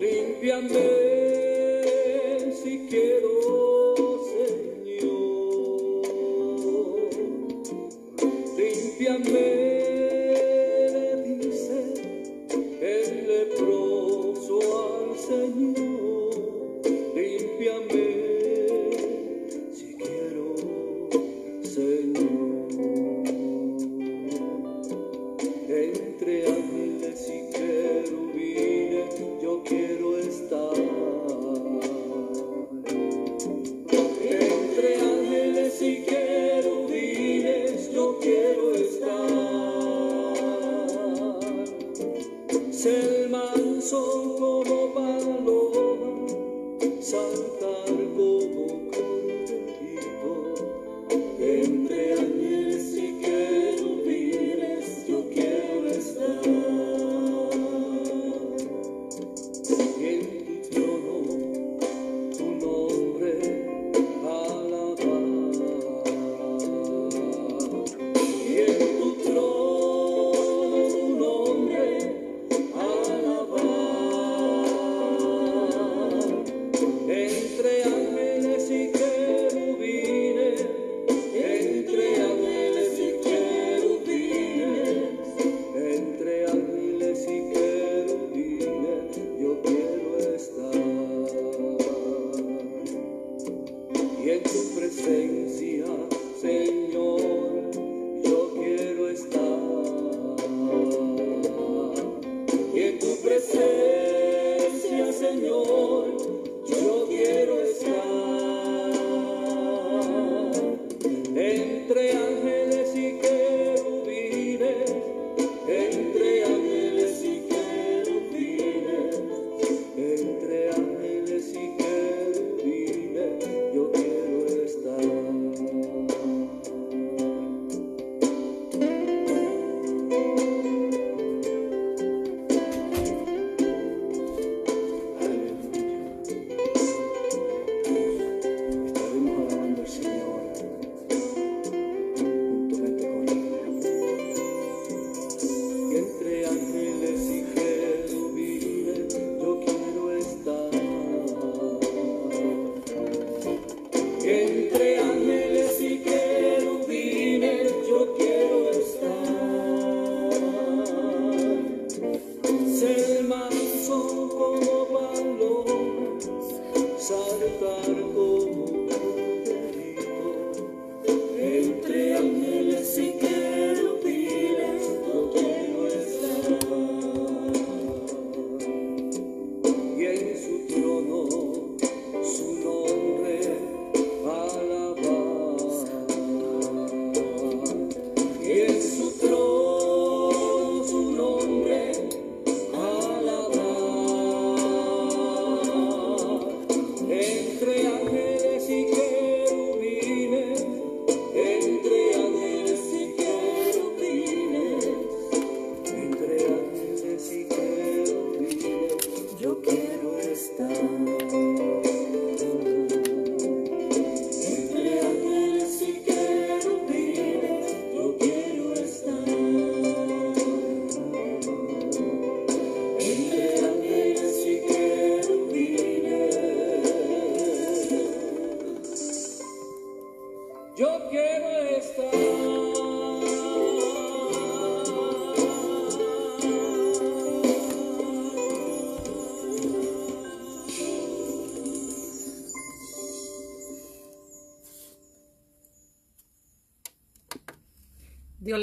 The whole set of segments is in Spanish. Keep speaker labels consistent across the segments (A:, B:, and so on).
A: Limpiame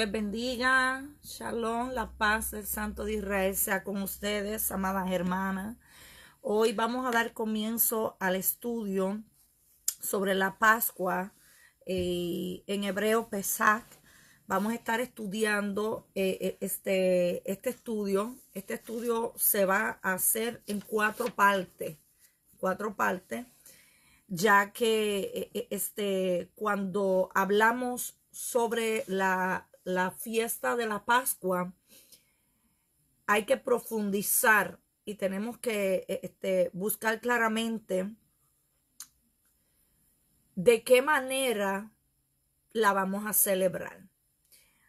B: bendiga. Shalom, la paz del Santo de Israel sea con ustedes, amadas hermanas. Hoy vamos a dar comienzo al estudio sobre la Pascua eh, en hebreo Pesach. Vamos a estar estudiando eh, eh, este, este estudio. Este estudio se va a hacer en cuatro partes. Cuatro partes ya que este, cuando hablamos sobre la la fiesta de la Pascua, hay que profundizar y tenemos que e, este, buscar claramente de qué manera la vamos a celebrar.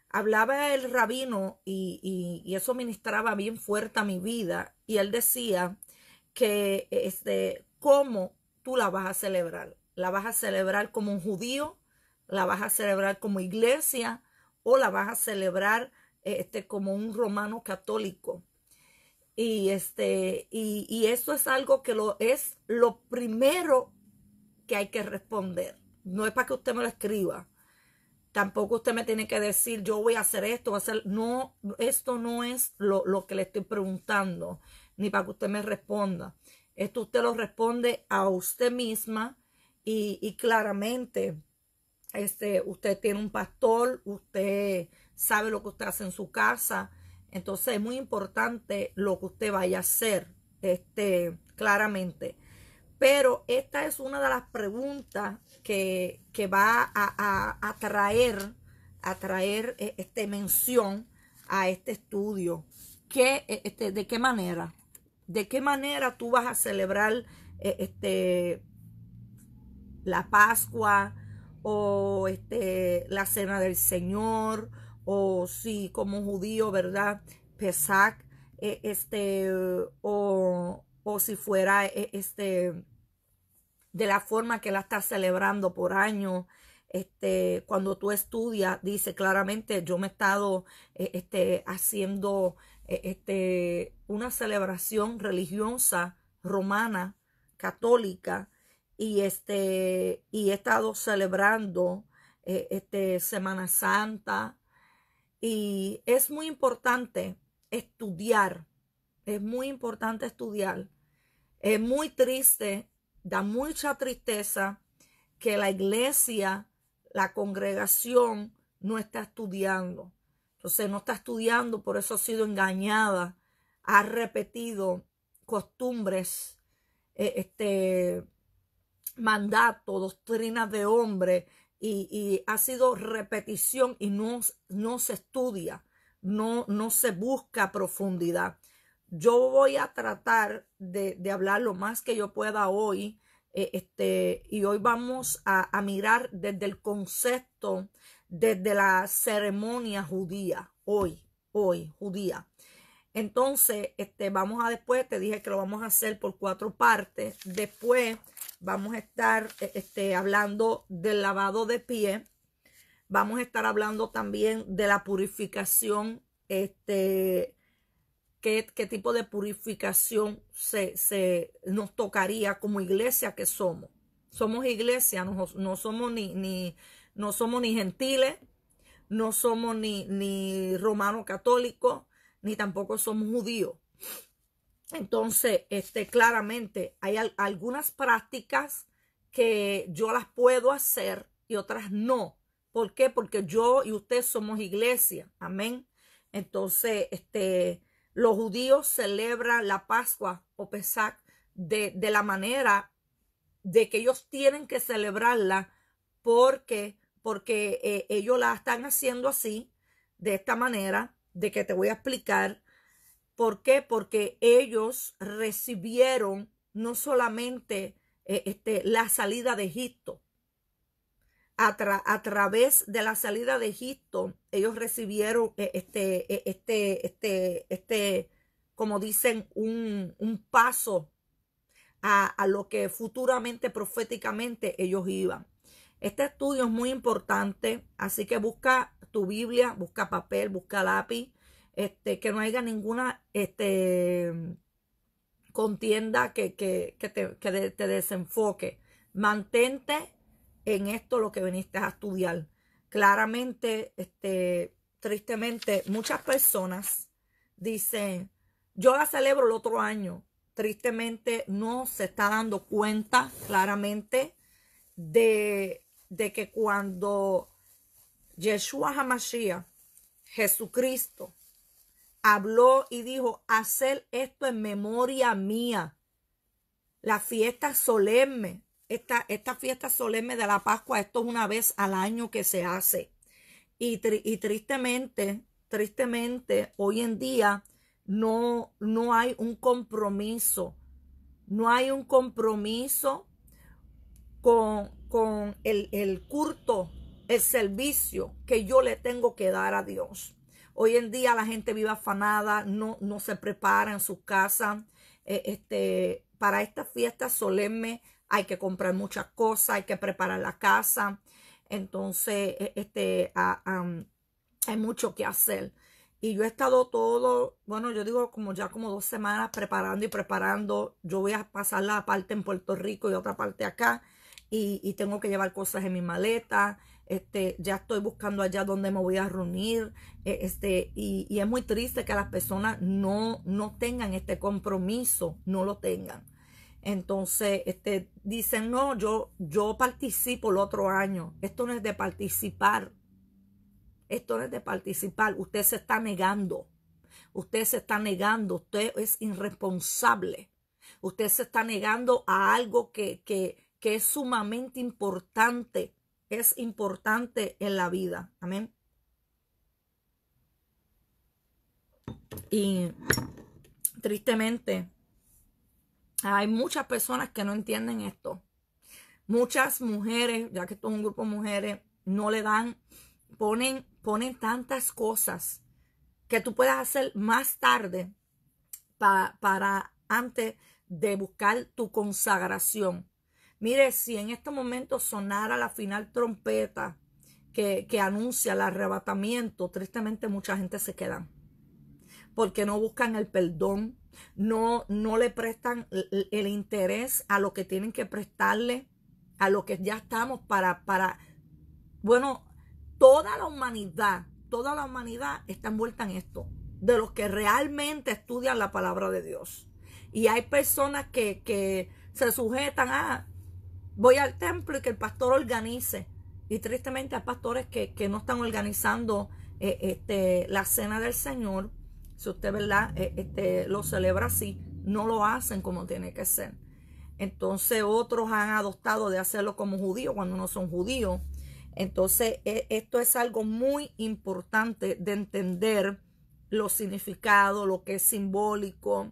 B: Hablaba el rabino y, eso ministraba bien fuerte a mi vida y él decía que e, este, cómo tú la vas a celebrar. La vas a celebrar como un judío, la vas a celebrar como iglesia, o la vas a celebrar este, como un romano católico. Y, este, y, eso es algo que lo, es lo primero que hay que responder. No es para que usted me lo escriba. Tampoco usted me tiene que decir, yo voy a hacer esto, voy a hacer. No, esto no es lo, que le estoy preguntando, ni para que usted me responda. Esto usted lo responde a usted misma y claramente este, usted tiene un pastor, usted sabe lo que usted hace en su casa. Entonces es muy importante lo que usted vaya a hacer, este, claramente. Pero esta es una de las preguntas que, va a, atraer traer, a eh, este, mención a este estudio. ¿Qué, eh, este, ¿De qué manera? ¿De qué manera tú vas a celebrar eh, este, la Pascua? o este, la cena del Señor, o si como judío, ¿verdad? Pesach, e, este, o, si fuera e, este, de la forma que la estás celebrando por año. Este, cuando tú estudias, dice claramente, yo me he estado e, este, haciendo este, una celebración religiosa romana, católica, y, este, y he estado celebrando eh, este, Semana Santa. Y es muy importante estudiar, es muy importante estudiar. Es muy triste, da mucha tristeza que la iglesia, la congregación, no está estudiando. Entonces no está estudiando, por eso ha sido engañada, ha repetido costumbres, eh, este, mandato, doctrina de hombre y, ha sido repetición y no, no se estudia, no, no se busca profundidad. Yo voy a tratar de, hablar lo más que yo pueda hoy eh, este, y hoy vamos a, a mirar desde el concepto, desde la ceremonia judía, hoy, hoy, judía. Entonces, este, vamos a después, te dije que lo vamos a hacer por cuatro partes. Después vamos a estar e, este, hablando del lavado de pie. Vamos a estar hablando también de la purificación, este, qué, tipo de purificación se, se, nos tocaría como iglesia que somos. Somos iglesia, no, somos ni, ni, no somos ni gentiles, no somos ni, ni romano católico ni tampoco somos judíos. Entonces, este, claramente hay algunas prácticas que yo las puedo hacer y otras no. ¿Por qué? Porque yo y usted somos iglesia. Amén. Entonces, este, los judíos celebran la Pascua o Pesach de, de la manera de que ellos tienen que celebrarla porque, porque eh, ellos la están haciendo así, de esta manera, de que te voy a explicar. ¿Por qué? Porque ellos recibieron no solamente eh, este, la salida de Egipto, a, través de la salida de Egipto, ellos recibieron eh, este, eh, este, este, este, como dicen, un, un paso a lo que futuramente proféticamente ellos iban. Este estudio es muy importante, así que busca tu Biblia, busca papel, busca lápiz, este, que no haya ninguna este, contienda que, te, desenfoque. Mantente en esto lo que viniste a estudiar. Claramente, este, tristemente, muchas personas dicen, yo la celebro el otro año. Tristemente, no se está dando cuenta claramente de de que cuando Yeshua Hamashia, Jesucristo, habló y dijo, hacer esto en memoria mía, la fiesta solemne, esta, esta fiesta solemne de la Pascua, esto es una vez al año que se hace. Y, y tristemente, tristemente, hoy en día no, no hay un compromiso, no hay un compromiso con, con el, el culto, el servicio que yo le tengo que dar a Dios. Hoy en día la gente vive afanada, no, no se prepara en su casa. Eh, este, para esta fiesta solemne hay que comprar muchas cosas, hay que preparar la casa. Entonces, e, este, hay mucho que hacer. Y yo he estado todo, bueno, yo digo como ya como dos semanas preparando y preparando. Yo voy a pasar la parte en Puerto Rico y otra parte acá y, tengo que llevar cosas en mi maleta, este, ya estoy buscando allá donde me voy a reunir, eh, este, y, y, es muy triste que las personas no, no tengan este compromiso, no lo tengan. Entonces, este, dicen, no, yo, yo participo el otro año. Esto no es de participar. Esto no es de participar. Usted se está negando. Usted se está negando. Usted es irresponsable. Usted se está negando a algo que, que, que es sumamente importante, es importante en la vida. Amén. Y tristemente, hay muchas personas que no entienden esto. Muchas mujeres, ya que esto es un grupo de mujeres, no le dan, ponen, ponen tantas cosas que tú puedas hacer más tarde para antes de buscar tu consagración. Mire, si en este momento sonara la final trompeta que, que anuncia el arrebatamiento, tristemente mucha gente se queda. Porque no buscan el perdón, no, no le prestan el, interés a lo que tienen que prestarle, a lo que ya estamos para, para, bueno, toda la humanidad, toda la humanidad está envuelta en esto, de los que realmente estudian la palabra de Dios. Y hay personas que, que se sujetan a, ah, voy al templo y que el pastor organice. Y tristemente hay pastores que, no están organizando eh, este, la cena del Señor. Si usted ¿verdad? Eh, este, lo celebra así, no lo hacen como tiene que ser. Entonces otros han adoptado de hacerlo como judíos cuando no son judíos. Entonces eh, esto es algo muy importante de entender lo significado, lo que es simbólico,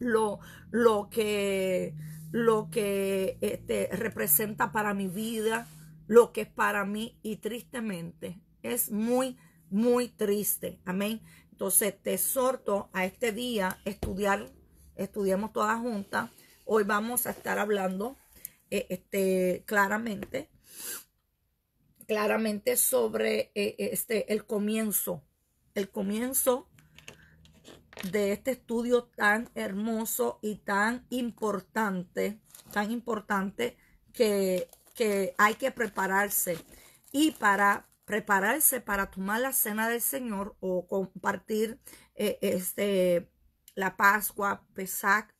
B: lo, lo que lo que este, representa para mi vida, lo que es para mí y tristemente es muy, muy triste. Amén. Entonces te exhorto a este día estudiar, estudiamos todas juntas. Hoy vamos a estar hablando eh, este, claramente, claramente sobre eh, este, el comienzo, el comienzo de este estudio tan hermoso y tan importante, tan importante que, que hay que prepararse. Y para prepararse para tomar la cena del Señor o compartir eh, este, la Pascua, Pesach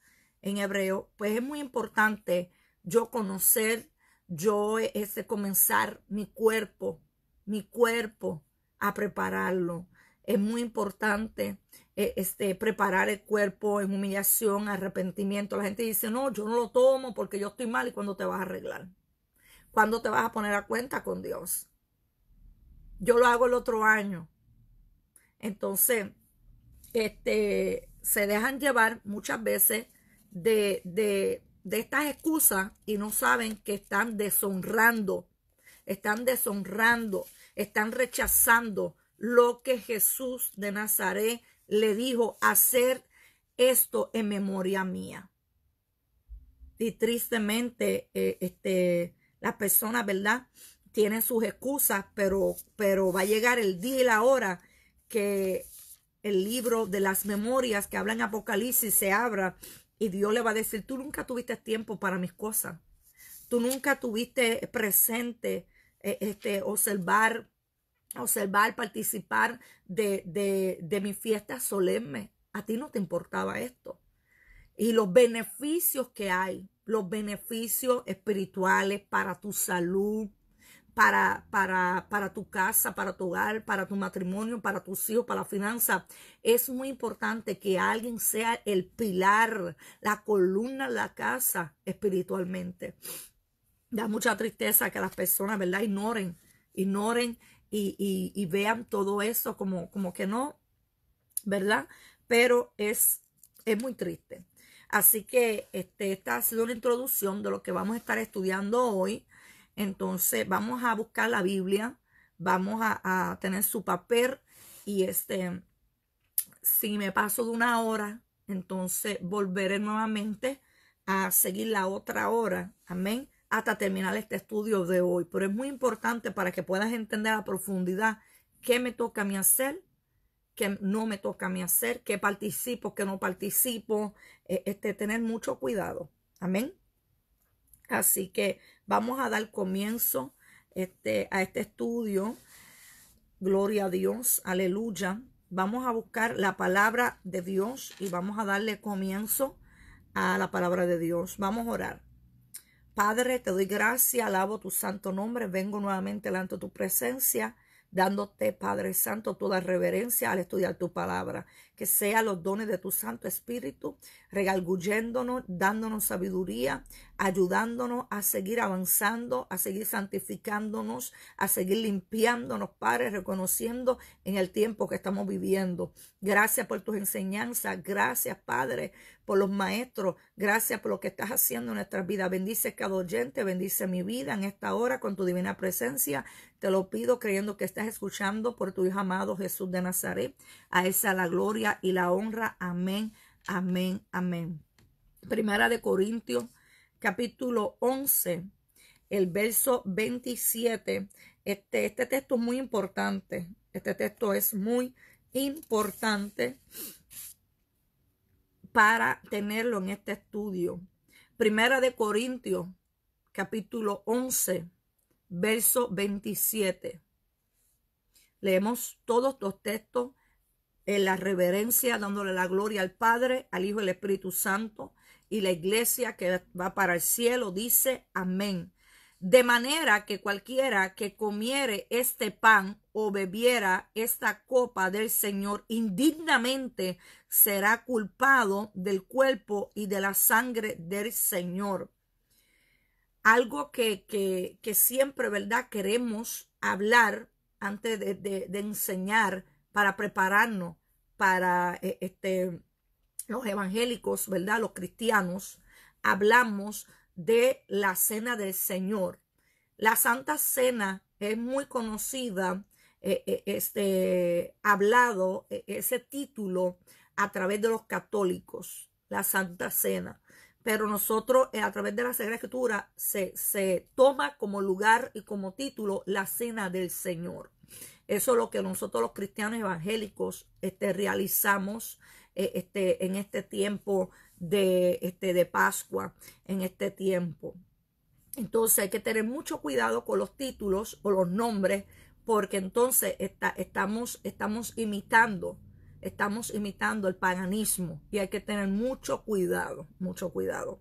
B: en hebreo, pues es muy importante yo conocer, yo ese comenzar mi cuerpo, mi cuerpo a prepararlo. Es muy importante eh, este, preparar el cuerpo en humillación, arrepentimiento. La gente dice, no, yo no lo tomo porque yo estoy mal y cuando te vas a arreglar. ¿Cuándo te vas a poner a cuenta con Dios? Yo lo hago el otro año. Entonces, este, se dejan llevar muchas veces de, de estas excusas y no saben que están deshonrando, están deshonrando, están rechazando lo que Jesús de Nazaret le dijo, hacer esto en memoria mía. Y tristemente, eh, este, las personas, ¿verdad? Tienen sus excusas, pero, pero va a llegar el día y la hora que el libro de las memorias que habla en Apocalipsis se abra y Dios le va a decir, tú nunca tuviste tiempo para mis cosas. Tú nunca tuviste presente eh, este, observar observar, participar de, de, de mi fiesta solemne. A ti no te importaba esto. Y los beneficios que hay, los beneficios espirituales para tu salud, para, para, para, tu casa, para tu hogar, para tu matrimonio, para tus hijos, para la finanza. Es muy importante que alguien sea el pilar, la columna de la casa espiritualmente. Da mucha tristeza que las personas, ¿verdad? Ignoren, ignoren y, vean todo eso como, que no, ¿verdad? Pero es, muy triste. Así que este, esta ha sido la introducción de lo que vamos a estar estudiando hoy. Entonces vamos a buscar la Biblia, vamos a, a tener su papel y este, si me paso de una hora, entonces volveré nuevamente a seguir la otra hora. Amén hasta terminar este estudio de hoy, pero es muy importante para que puedas entender a profundidad qué me toca a mí hacer, qué no me toca a mí hacer, qué participo, qué no participo, e, este, tener mucho cuidado. Amén. Así que vamos a dar comienzo este, a este estudio. Gloria a Dios, aleluya. Vamos a buscar la palabra de Dios y vamos a darle comienzo a la palabra de Dios. Vamos a orar. Padre, te doy gracia, alabo tu santo nombre, vengo nuevamente delante de tu presencia, dándote, Padre Santo, toda reverencia al estudiar tu palabra que sea los dones de tu Santo Espíritu, regalgulléndonos, dándonos sabiduría, ayudándonos a seguir avanzando, a seguir santificándonos, a seguir limpiándonos, Padre, reconociendo en el tiempo que estamos viviendo. Gracias por tus enseñanzas, gracias, Padre, por los maestros, gracias por lo que estás haciendo en nuestras vidas. Bendice cada oyente, bendice mi vida en esta hora con tu divina presencia. Te lo pido creyendo que estás escuchando por tu Hijo amado Jesús de Nazaret. A esa la gloria y la honra. Amén, amén, amén. Primera de Corintios, capítulo 11, el verso 27. Este, este texto es muy importante. Este texto es muy importante para tenerlo en este estudio. Primera de Corintios, capítulo 11, verso 27. Leemos todos los textos en la reverencia, dándole la gloria al Padre, al Hijo y al Espíritu Santo. Y la iglesia que va para el cielo dice amén. De manera que cualquiera que comiere este pan o bebiera esta copa del Señor indignamente será culpado del cuerpo y de la sangre del Señor. Algo que, que, que siempre, ¿verdad? Queremos hablar antes de, de enseñar para prepararnos para eh, este, los evangélicos, ¿verdad? Los cristianos, hablamos de la cena del Señor. La Santa Cena es muy conocida, eh, eh, este, hablado e, ese título a través de los católicos, la Santa Cena. Pero nosotros, a través de la Sagrada Escritura, se, se toma como lugar y como título la Cena del Señor. Eso es lo que nosotros los cristianos evangélicos este, realizamos eh, este, en este tiempo de, este, de Pascua, en este tiempo. Entonces hay que tener mucho cuidado con los títulos o los nombres, porque entonces está, estamos, estamos imitando, estamos imitando el paganismo y hay que tener mucho cuidado, mucho cuidado.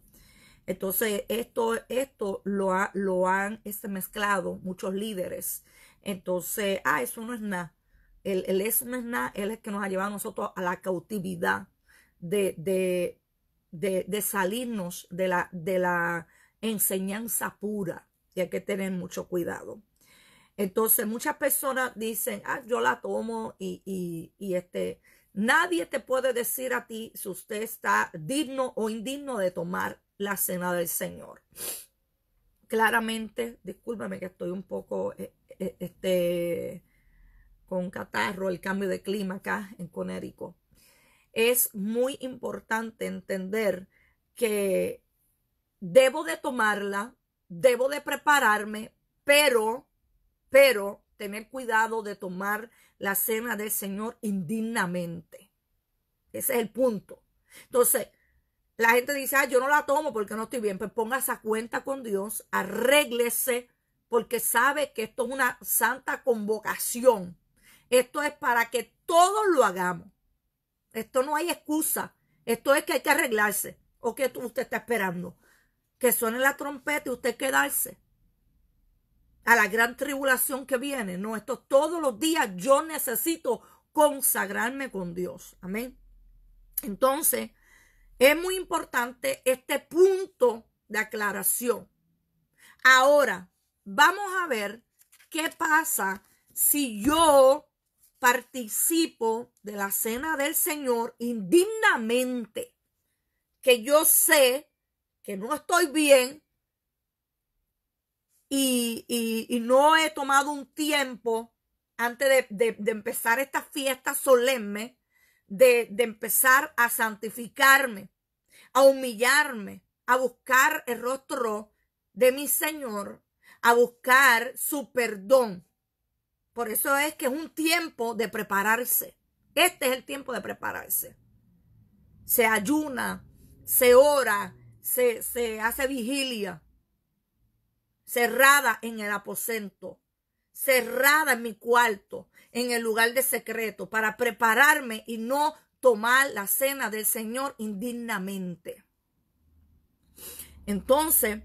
B: Entonces esto, esto lo, lo han este, mezclado muchos líderes entonces, ah, eso no es nada. El, el no es nada, él es que nos ha llevado a nosotros a la cautividad de, de, de, salirnos de la, de la enseñanza pura. Y hay que tener mucho cuidado. Entonces, muchas personas dicen, ah, yo la tomo y, y, este, nadie te puede decir a ti si usted está digno o indigno de tomar la cena del Señor. Claramente, discúlpame que estoy un poco eh, e, este, con catarro, el cambio de clima acá en Conérico. Es muy importante entender que debo de tomarla, debo de prepararme, pero, pero tener cuidado de tomar la cena del Señor indignamente. Ese es el punto. Entonces, la gente dice, ah, yo no la tomo porque no estoy bien. Pues ponga esa cuenta con Dios, arréglese, porque sabe que esto es una santa convocación. Esto es para que todos lo hagamos. Esto no hay excusa. Esto es que hay que arreglarse. O que usted está esperando. Que suene la trompeta y usted quedarse. A la gran tribulación que viene. No, esto todos los días yo necesito consagrarme con Dios. Amén. Entonces, es muy importante este punto de aclaración. Ahora, vamos a ver qué pasa si yo participo de la cena del Señor indignamente, que yo sé que no estoy bien y, no he tomado un tiempo antes de, empezar esta fiesta solemne, de, de empezar a santificarme, a humillarme, a buscar el rostro de mi Señor a buscar su perdón. Por eso es que es un tiempo de prepararse. Este es el tiempo de prepararse. Se ayuna, se ora, se, se hace vigilia. Cerrada en el aposento, cerrada en mi cuarto, en el lugar de secreto, para prepararme y no tomar la cena del Señor indignamente. Entonces,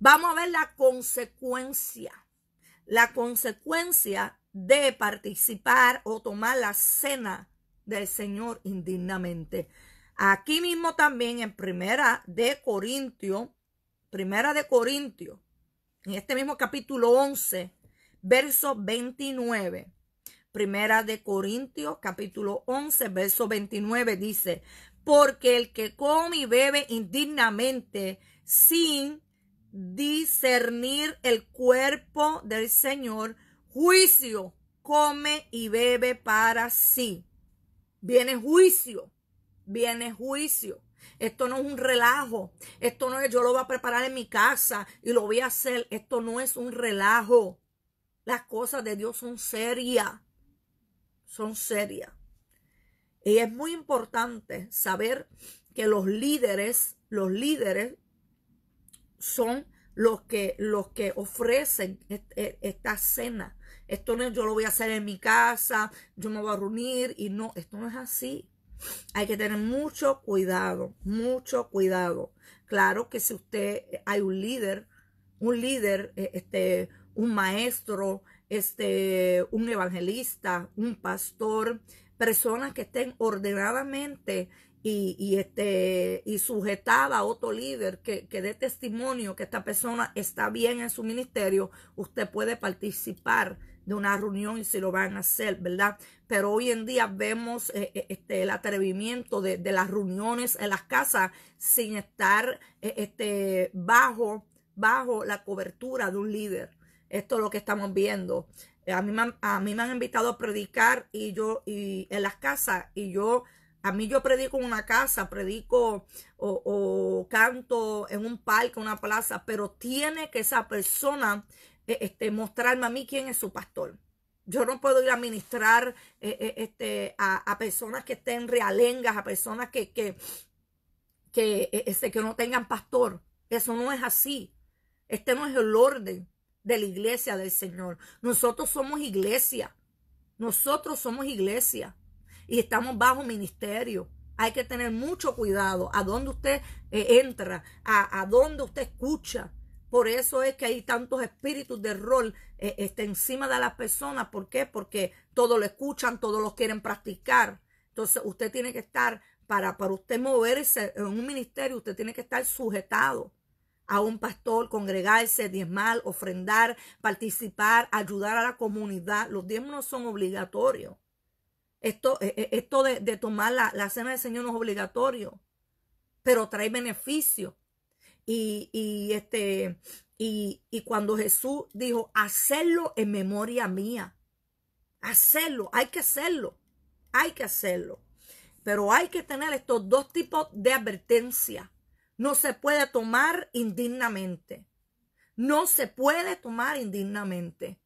B: Vamos a ver la consecuencia. La consecuencia de participar o tomar la cena del Señor indignamente. Aquí mismo también en Primera de Corintio, Primera de Corintio, en este mismo capítulo 11, verso 29. Primera de Corintio, capítulo 11, verso 29 dice, porque el que come y bebe indignamente sin discernir el cuerpo del Señor, juicio, come y bebe para sí. Viene juicio, viene juicio. Esto no es un relajo. Esto no es yo lo voy a preparar en mi casa y lo voy a hacer. Esto no es un relajo. Las cosas de Dios son serias. Son serias. Y es muy importante saber que los líderes, los líderes son los que, los que ofrecen e, e, esta cena. Esto no yo lo voy a hacer en mi casa, yo me voy a reunir y no, esto no es así. Hay que tener mucho cuidado, mucho cuidado. Claro que si usted hay un líder, un líder, e, este, un maestro, este, un evangelista, un pastor, personas que estén ordenadamente y, y, este, y sujetada a otro líder que, dé testimonio que esta persona está bien en su ministerio, usted puede participar de una reunión y si lo van a hacer, ¿verdad? Pero hoy en día vemos eh, eh, este, el atrevimiento de, las reuniones en las casas sin estar eh, este, bajo, bajo la cobertura de un líder. Esto es lo que estamos viendo. A mí, a mí me han invitado a predicar y yo y en las casas y yo a mí yo predico en una casa, predico o, canto en un parque, una plaza, pero tiene que esa persona e, este, mostrarme a mí quién es su pastor. Yo no puedo ir a ministrar e, e, este, a, personas que estén realengas, a personas que, que, este, que no tengan pastor. Eso no es así. Este no es el orden de la iglesia del Señor. Nosotros somos iglesia. Nosotros somos iglesia y estamos bajo ministerio. Hay que tener mucho cuidado a dónde usted eh, entra, a, a dónde usted escucha. Por eso es que hay tantos espíritus de rol eh, este, encima de las personas. ¿Por qué? Porque todos lo escuchan, todos lo quieren practicar. Entonces usted tiene que estar, para, para usted moverse en un ministerio, usted tiene que estar sujetado a un pastor, congregarse, diezmar, ofrendar, participar, ayudar a la comunidad. Los diezmos no son obligatorios. Esto, eh, eh, esto de, tomar la, cena del Señor no es obligatorio, pero trae beneficio. Y, y este, y, y, cuando Jesús dijo, hacerlo en memoria mía, hacerlo, hay que hacerlo, hay que hacerlo. Pero hay que tener estos dos tipos de advertencia. No se puede tomar indignamente. No se puede tomar indignamente.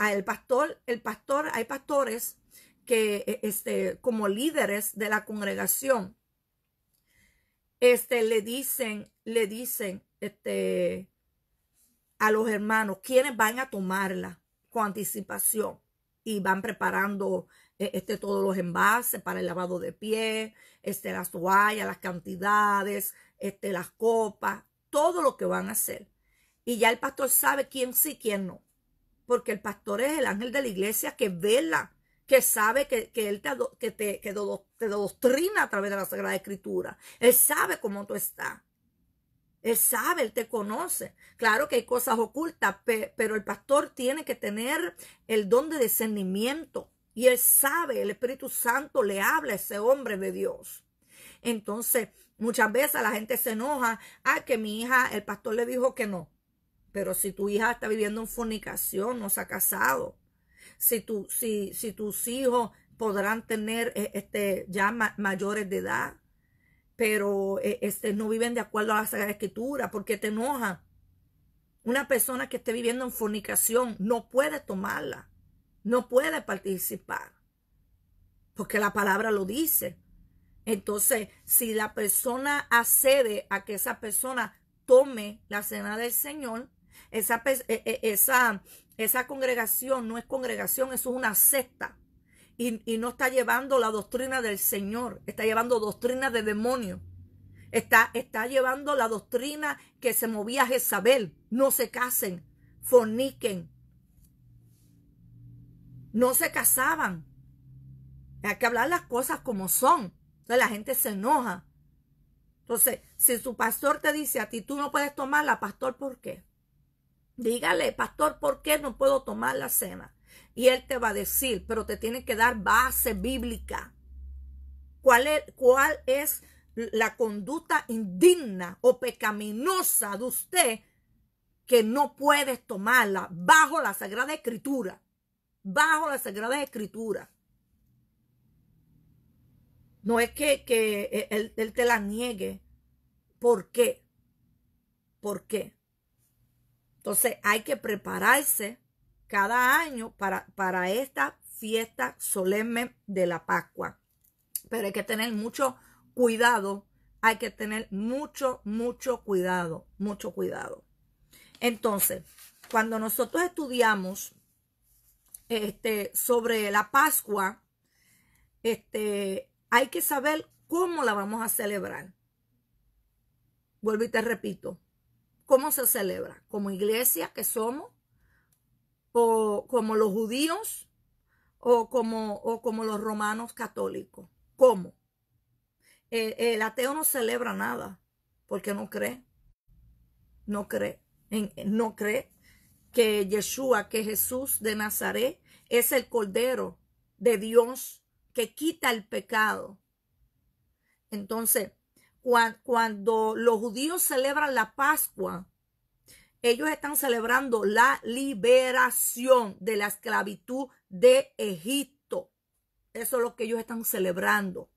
B: el pastor, el pastor, hay pastores que e, este, como líderes de la congregación, este, le dicen, le dicen este, a los hermanos quienes van a tomarla con anticipación y van preparando e, este, todos los envases para el lavado de pie, este, las toallas, las cantidades, este, las copas, todo lo que van a hacer. Y ya el pastor sabe quién sí, quién no. Porque el pastor es el ángel de la iglesia que vela que sabe que, Él te, que te, te doctrina a través de la Sagrada Escritura. Él sabe cómo tú estás. Él sabe, Él te conoce. Claro que hay cosas ocultas, pero el pastor tiene que tener el don de discernimiento. Y Él sabe, el Espíritu Santo le habla a ese hombre de Dios. Entonces, muchas veces la gente se enoja. Ay, ah, que mi hija, el pastor le dijo que no. Pero si tu hija está viviendo en fornicación, no se ha casado si, si, tus hijos podrán tener eh, este, ya mayores de edad, pero eh, este, no viven de acuerdo a la Sagrada Escritura, porque te enoja. Una persona que esté viviendo en fornicación no puede tomarla, no puede participar, porque la palabra lo dice. Entonces, si la persona accede a que esa persona tome la cena del Señor, esa, e-, e-, esa, esa congregación no es congregación, eso es una secta. Y, no está llevando la doctrina del Señor, está llevando doctrina de demonio. Está, está llevando la doctrina que se movía Jezabel. No se casen, forniquen. No se casaban. Hay que hablar las cosas como son. Entonces la gente se enoja. Entonces, si su pastor te dice a ti, tú no puedes tomarla, pastor, ¿por qué? Dígale, pastor, ¿por qué no puedo tomar la cena? Y él te va a decir, pero te tiene que dar base bíblica. ¿Cuál es, cuál es la conducta indigna o pecaminosa de usted que no puedes tomarla bajo la Sagrada Escritura? Bajo la Sagrada Escritura. No es que, eh, él, él te la niegue. ¿Por qué? ¿Por qué? Entonces hay que prepararse cada año para, para esta fiesta solemne de la Pascua. Pero hay que tener mucho cuidado, hay que tener mucho, mucho cuidado, mucho cuidado. Entonces, cuando nosotros estudiamos este, sobre la Pascua, este, hay que saber cómo la vamos a celebrar. Vuelvo y te repito, ¿Cómo se celebra? ¿Como iglesia que somos? ¿O como los judíos? ¿O como, como los romanos católicos? ¿Cómo? El, ateo no celebra nada porque no cree. No cree. no cree que Yeshua, que Jesús de Nazaret, es el Cordero de Dios que quita el pecado. Entonces, cuando los judíos celebran la Pascua, ellos están celebrando la liberación de la esclavitud de Egipto. Eso es lo que ellos están celebrando.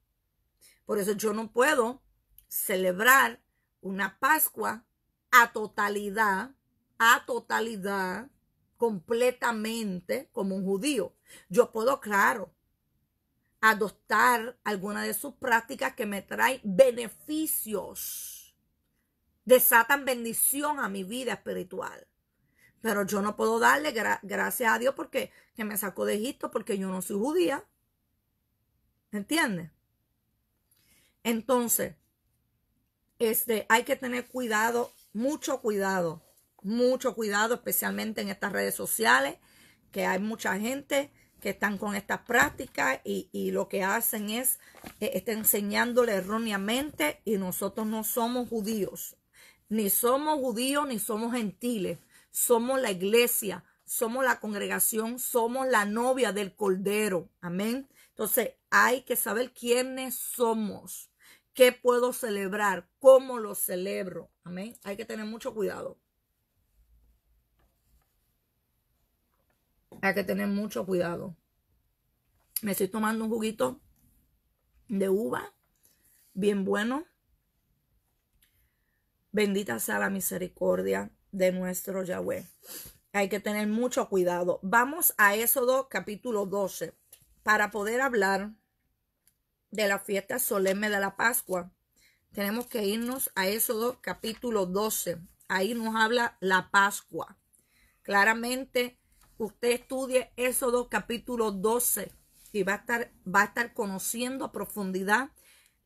B: Por eso yo no puedo celebrar una Pascua a totalidad, a totalidad, completamente como un judío. Yo puedo, claro, adoptar alguna de sus prácticas que me trae beneficios, desatan bendición a mi vida espiritual. Pero yo no puedo darle gracias a Dios porque me sacó de Egipto porque yo no soy judía. ¿Me ¿Entiendes? Entonces, este, hay que tener cuidado, mucho cuidado, mucho cuidado, especialmente en estas redes sociales, que hay mucha gente que están con estas prácticas y, lo que hacen es, eh, está enseñándole erróneamente y nosotros no somos judíos, ni somos judíos ni somos gentiles, somos la iglesia, somos la congregación, somos la novia del Cordero, amén. Entonces hay que saber quiénes somos, qué puedo celebrar, cómo lo celebro, amén. Hay que tener mucho cuidado. Hay que tener mucho cuidado. Me estoy tomando un juguito de uva, bien bueno. Bendita sea la misericordia de nuestro Yahweh. Hay que tener mucho cuidado. Vamos a Éxodo capítulo 12 para poder hablar de la fiesta solemne de la Pascua. Tenemos que irnos a Éxodo capítulo 12. Ahí nos habla la Pascua. Claramente usted estudie esos dos capítulos 12 y va a estar, va a estar conociendo a profundidad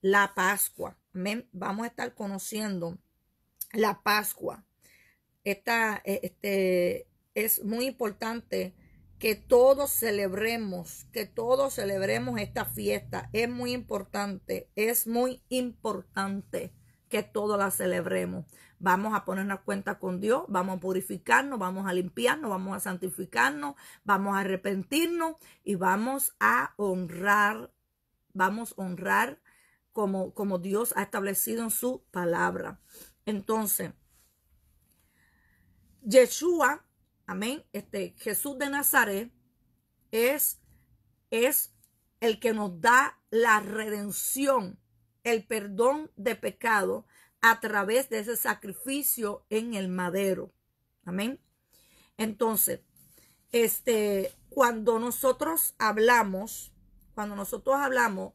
B: la Pascua. Vamos a estar conociendo la Pascua. Esta, eh, este, es muy importante que todos celebremos, que todos celebremos esta fiesta. Es muy importante, es muy importante que todos la celebremos. Vamos a ponernos cuenta con Dios, vamos a purificarnos, vamos a limpiarnos, vamos a santificarnos, vamos a arrepentirnos y vamos a honrar, vamos a honrar como, como Dios ha establecido en su palabra. Entonces, Yeshua, amén, este, Jesús de Nazaret es, es el que nos da la redención, el perdón de pecado a través de ese sacrificio en el madero. Amén. Entonces, este, cuando nosotros hablamos, cuando nosotros hablamos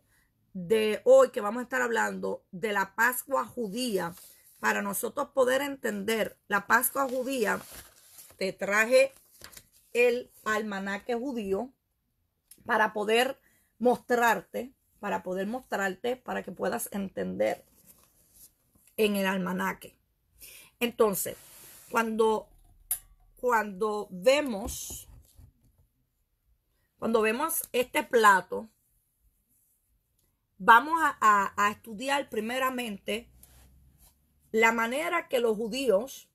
B: de hoy que vamos a estar hablando de la Pascua judía, para nosotros poder entender la Pascua judía, te traje el almanaque judío para poder mostrarte, para poder mostrarte, para que puedas entender en el almanaque. Entonces, cuando, cuando vemos, cuando vemos este plato, vamos a, estudiar primeramente la manera que los judíos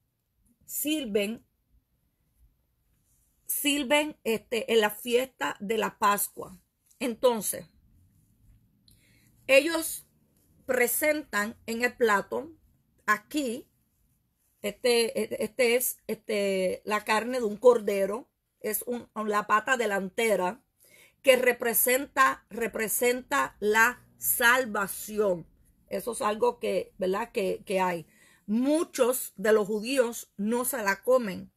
B: sirven sirven este, en la fiesta de la Pascua. Entonces, ellos presentan en el plato aquí este, este es este, la carne de un cordero, es la pata delantera que representa, representa la salvación. Eso es algo que, ¿verdad? Que, que hay. Muchos de los judíos no se la comen,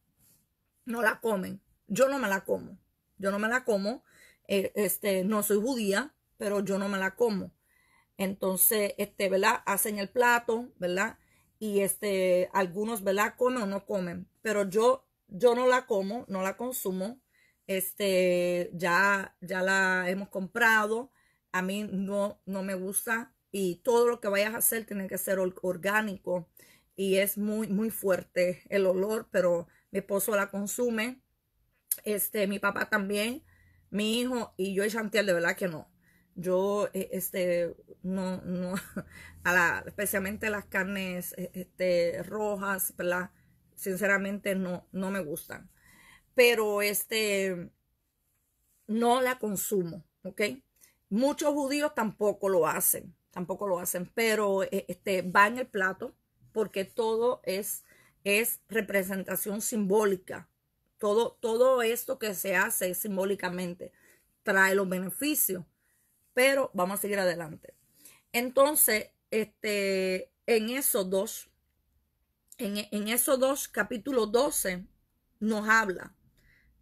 B: no la comen. Yo no me la como, yo no me la como. Eh, este, no soy judía, pero yo no me la como. Entonces, este, ¿verdad? Hacen el plato, ¿verdad? Y este, algunos, ¿verdad? Comen o no comen. Pero yo, yo no la como, no la consumo. Este, ya, ya la hemos comprado. A mí no, no me gusta. Y todo lo que vayas a hacer tiene que ser orgánico. Y es muy, muy fuerte el olor, pero mi esposo la consume. Este, mi papá también, mi hijo y yo y Chantiel, de verdad que no. Yo, e-, este, no, no, a la, especialmente las carnes e, este, rojas, Sinceramente no, no me gustan. Pero este, no la consumo, ¿ok? Muchos judíos tampoco lo hacen, tampoco lo hacen, pero e, este, va en el plato porque todo es, es representación simbólica. Todo, todo esto que se hace simbólicamente trae los beneficios, pero vamos a seguir adelante. Entonces, este, en esos dos, en, esos dos, capítulo 12, nos habla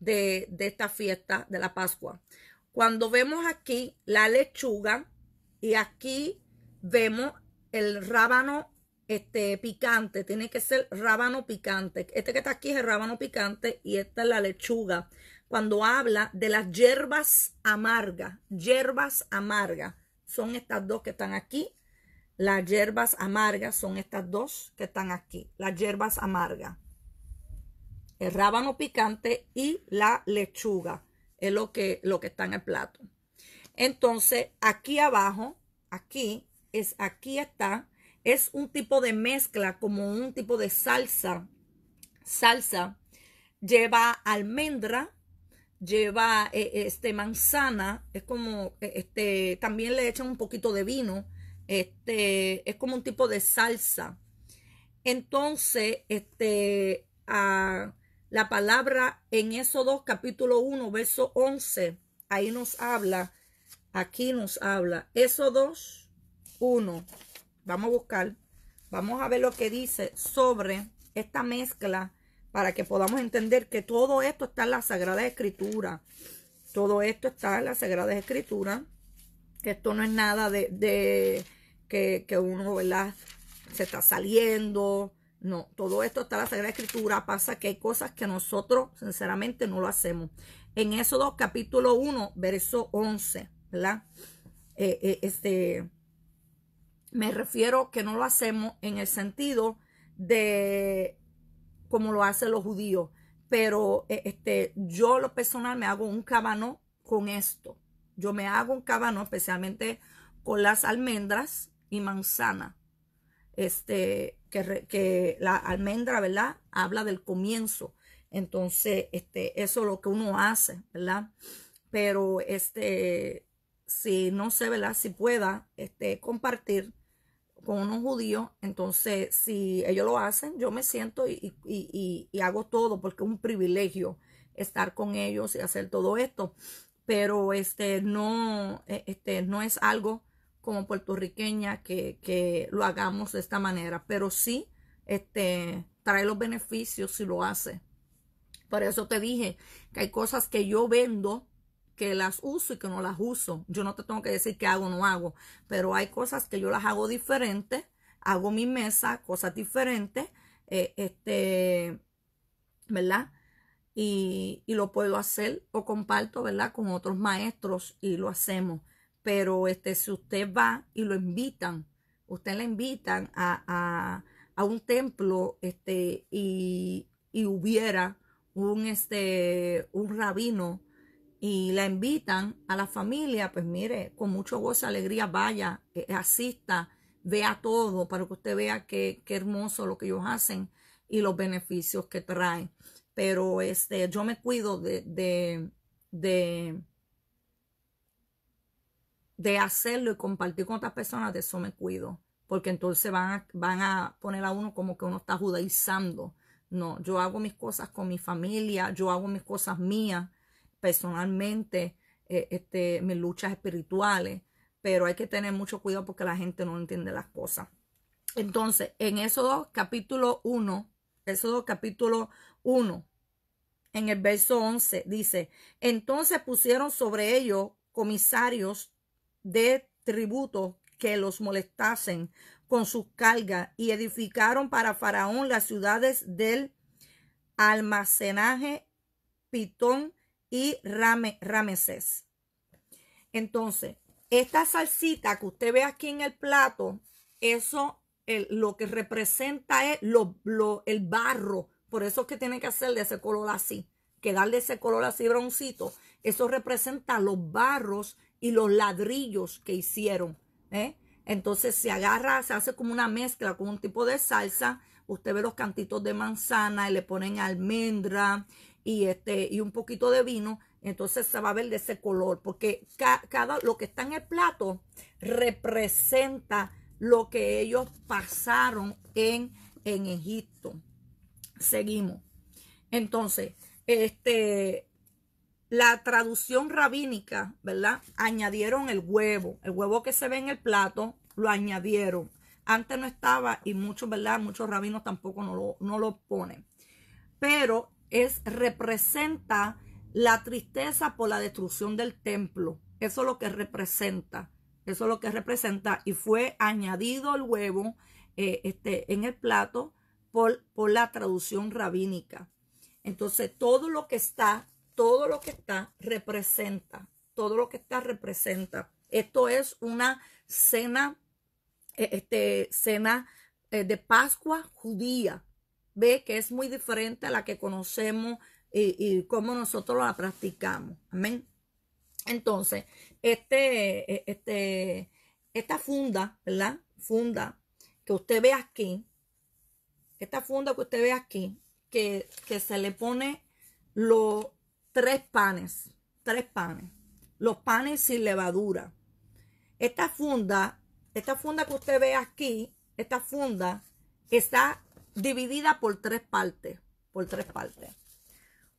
B: de, esta fiesta de la Pascua. Cuando vemos aquí la lechuga y aquí vemos el rábano este, picante, tiene que ser rábano picante. Este que está aquí es el rábano picante y esta es la lechuga. Cuando habla de las hierbas amargas, hierbas amargas son estas dos que están aquí. Las hierbas amargas son estas dos que están aquí. Las hierbas amargas. El rábano picante y la lechuga. Es lo que, lo que está en el plato. Entonces, aquí abajo, aquí, es aquí está. Es un tipo de mezcla, como un tipo de salsa. Salsa lleva almendra, lleva eh, este, manzana, es como, eh, este, también le echan un poquito de vino, este, es como un tipo de salsa. Entonces, este, a, la palabra en eso dos, capítulo 1, verso 11, ahí nos habla, aquí nos habla, Eso dos, 1, vamos a buscar, vamos a ver lo que dice sobre esta mezcla para que podamos entender que todo esto está en la Sagrada Escritura. Todo esto está en la Sagrada Escritura. Que esto no es nada de, que, que, uno, ¿verdad? Se está saliendo. No, todo esto está en la Sagrada Escritura. Pasa que hay cosas que nosotros, sinceramente, no lo hacemos. En Éxodo capítulo 1, verso 11, ¿verdad? Eh, eh, este, me refiero que no lo hacemos en el sentido de como lo hacen los judíos. Pero eh, este, yo lo personal me hago un cabano con esto. Yo me hago un cabano especialmente con las almendras y manzana. Este, que, que la almendra, ¿verdad? Habla del comienzo. Entonces, este, eso es lo que uno hace, ¿verdad? Pero este, si no sé, ¿verdad? Si pueda este, compartir con unos judíos, entonces si ellos lo hacen, yo me siento y, y, y, hago todo porque es un privilegio estar con ellos y hacer todo esto, pero este no, e, este, no es algo como puertorriqueña que, que lo hagamos de esta manera, pero sí este, trae los beneficios si lo hace. Por eso te dije que hay cosas que yo vendo que las uso y que no las uso. Yo no te tengo que decir qué hago o no hago, pero hay cosas que yo las hago diferente. hago mi mesa, cosas diferentes, eh, este, ¿verdad? Y, y, lo puedo hacer o comparto, ¿verdad? Con otros maestros y lo hacemos. Pero este, si usted va y lo invitan, usted le invitan a, a, a un templo este, y, y hubiera un, este, un rabino y la invitan a la familia, pues mire, con mucho gozo, alegría, vaya, eh, asista, vea todo para que usted vea qué, qué hermoso lo que ellos hacen y los beneficios que traen. Pero este, yo me cuido de, de, de, hacerlo y compartir con otras personas, de eso me cuido, porque entonces van a, van a poner a uno como que uno está judaizando. No, yo hago mis cosas con mi familia, yo hago mis cosas mías personalmente eh, este, mis luchas espirituales, pero hay que tener mucho cuidado porque la gente no entiende las cosas. Entonces, en Éxodo capítulo 1, Éxodo capítulo 1, en el verso 11 dice, entonces pusieron sobre ellos comisarios de tributo que los molestasen con sus cargas y edificaron para Faraón las ciudades del almacenaje, Pitón y Rame, Rameses. Entonces, esta salsita que usted ve aquí en el plato, eso lo que representa es lo, el barro. Por eso es que tiene que hacer de ese color así, que de ese color así broncito. Eso representa los barros y los ladrillos que hicieron. ¿eh? Entonces se agarra, se hace como una mezcla con un tipo de salsa. Usted ve los cantitos de manzana y le ponen almendra y, este, y un poquito de vino, entonces se va a ver de ese color, porque cada lo que está en el plato representa lo que ellos pasaron en, en Egipto. Seguimos. Entonces, este, la traducción rabínica, ¿verdad? Añadieron el huevo, el huevo que se ve en el plato, lo añadieron. Antes no estaba y muchos, ¿verdad? Muchos rabinos tampoco no lo, no lo ponen. Pero es representa la tristeza por la destrucción del templo. Eso es lo que representa. Eso es lo que representa. Y fue añadido el huevo eh, este, en el plato por, por la traducción rabínica. Entonces, todo lo que está, todo lo que está representa. Todo lo que está representa. Esto es una cena, eh, este, cena eh, de Pascua judía ve que es muy diferente a la que conocemos y, y cómo nosotros la practicamos. Amén. Entonces, este, e, este, esta funda, ¿verdad? Funda que usted ve aquí, esta funda que usted ve aquí, que, que se le pone los tres panes, tres panes, los panes sin levadura. Esta funda, esta funda que usted ve aquí, esta funda está dividida por tres partes, por tres partes.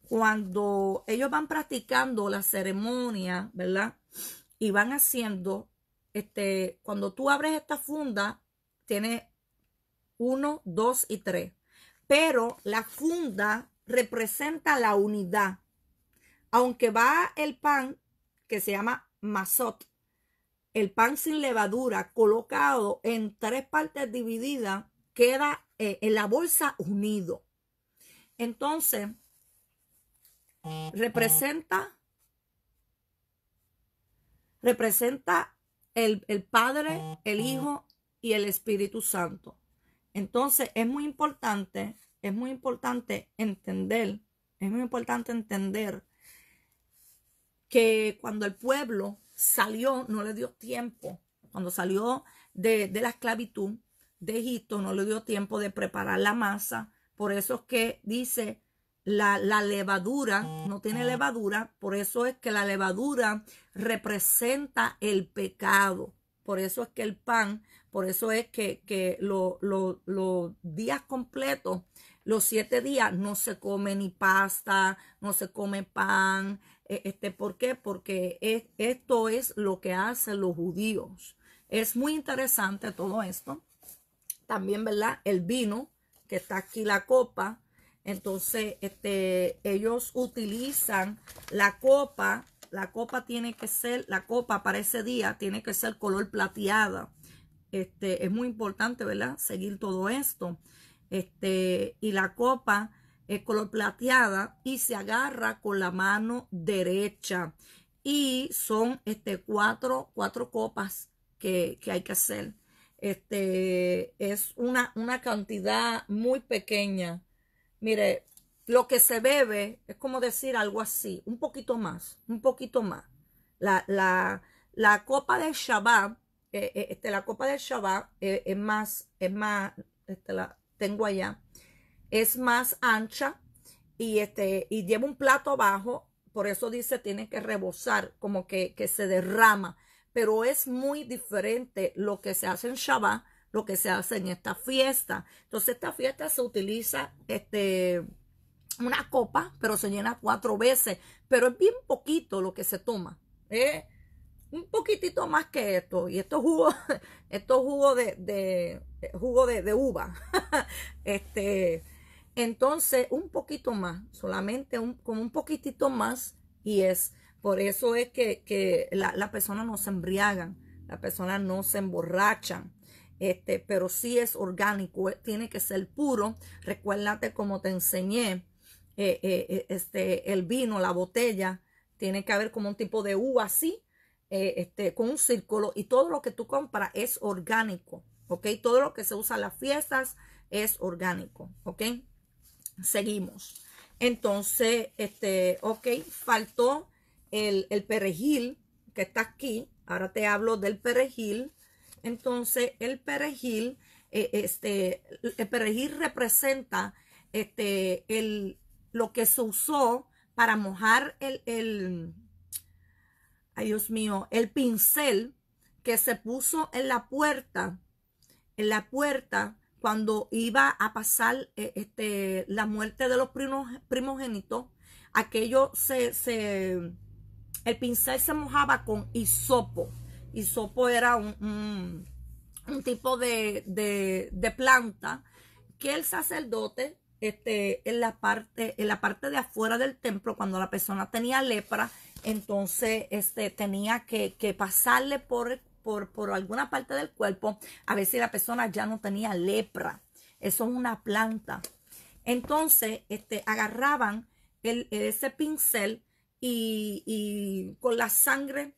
B: Cuando ellos van practicando la ceremonia, ¿verdad? Y van haciendo, este, cuando tú abres esta funda, tiene uno, dos y tres. Pero la funda representa la unidad. Aunque va el pan que se llama mazot, el pan sin levadura colocado en tres partes divididas, queda eh, en la bolsa unido. Entonces, representa, representa el, Padre, el Hijo y el Espíritu Santo. Entonces, es muy importante, es muy importante entender, es muy importante entender que cuando el pueblo salió, no le dio tiempo, cuando salió de la esclavitud, de Egipto, no le dio tiempo de preparar la masa. Por eso es que dice la, levadura, no tiene levadura, por eso es que la levadura representa el pecado. Por eso es que el pan, por eso es que, los días completos, los siete días, no se come ni pasta, no se come pan. E, este, ¿Por qué? Porque esto es lo que hacen los judíos. Es muy interesante todo esto también, ¿verdad? El vino, que está aquí la copa. Entonces, este, ellos utilizan la copa. La copa tiene que ser, la copa para ese día tiene que ser color plateada. Este, es muy importante, ¿verdad? Seguir todo esto. Este, y la copa es color plateada y se agarra con la mano derecha. Y son este, cuatro, cuatro copas que, que hay que hacer. Este, es una, cantidad muy pequeña. Mire, lo que se bebe es como decir algo así, un poquito más, un poquito más. La, la, la copa de Shabbat, eh, eh, este, la copa de Shabbat eh, es más, es más, este, la tengo allá, es más ancha y, este, y lleva un plato abajo, por eso dice tiene que rebosar, como que se derrama pero es muy diferente lo que se hace en Shabbat, lo que se hace en esta fiesta. Entonces, esta fiesta se utiliza este, una copa, pero se llena cuatro veces, pero es bien poquito lo que se toma. ¿eh? Un poquitito más que esto, y esto es jugo, esto de, jugo de, uva. este, entonces, un poquito más, solamente un, como un poquitito más, y es por eso es que, las personas no se embriagan, las personas no se emborrachan. Este, pero sí es orgánico, eh, tiene que ser puro. Recuérdate como te enseñé, eh, eh, este, el vino, la botella, tiene que haber como un tipo de uva así, este, con un círculo, y todo lo que tú compras es orgánico, ¿ok? Todo lo que se usa en las fiestas es orgánico, ¿ok? Seguimos. Entonces, este, ok, faltó el, perejil que está aquí. Ahora te hablo del perejil. Entonces, el perejil, eh, este, el perejil representa este, el, lo que se usó para mojar el, el, ay Dios mío, el pincel que se puso en la puerta, en la puerta cuando iba a pasar eh, este, la muerte de los primogénitos, aquello se, se el pincel se mojaba con hisopo. Hisopo era un, tipo de, planta que el sacerdote, este, en, la parte, en la parte de afuera del templo, cuando la persona tenía lepra, entonces este, tenía que, pasarle por, por, alguna parte del cuerpo a ver si la persona ya no tenía lepra. Eso es una planta. Entonces, este, agarraban el, ese pincel y, con la sangre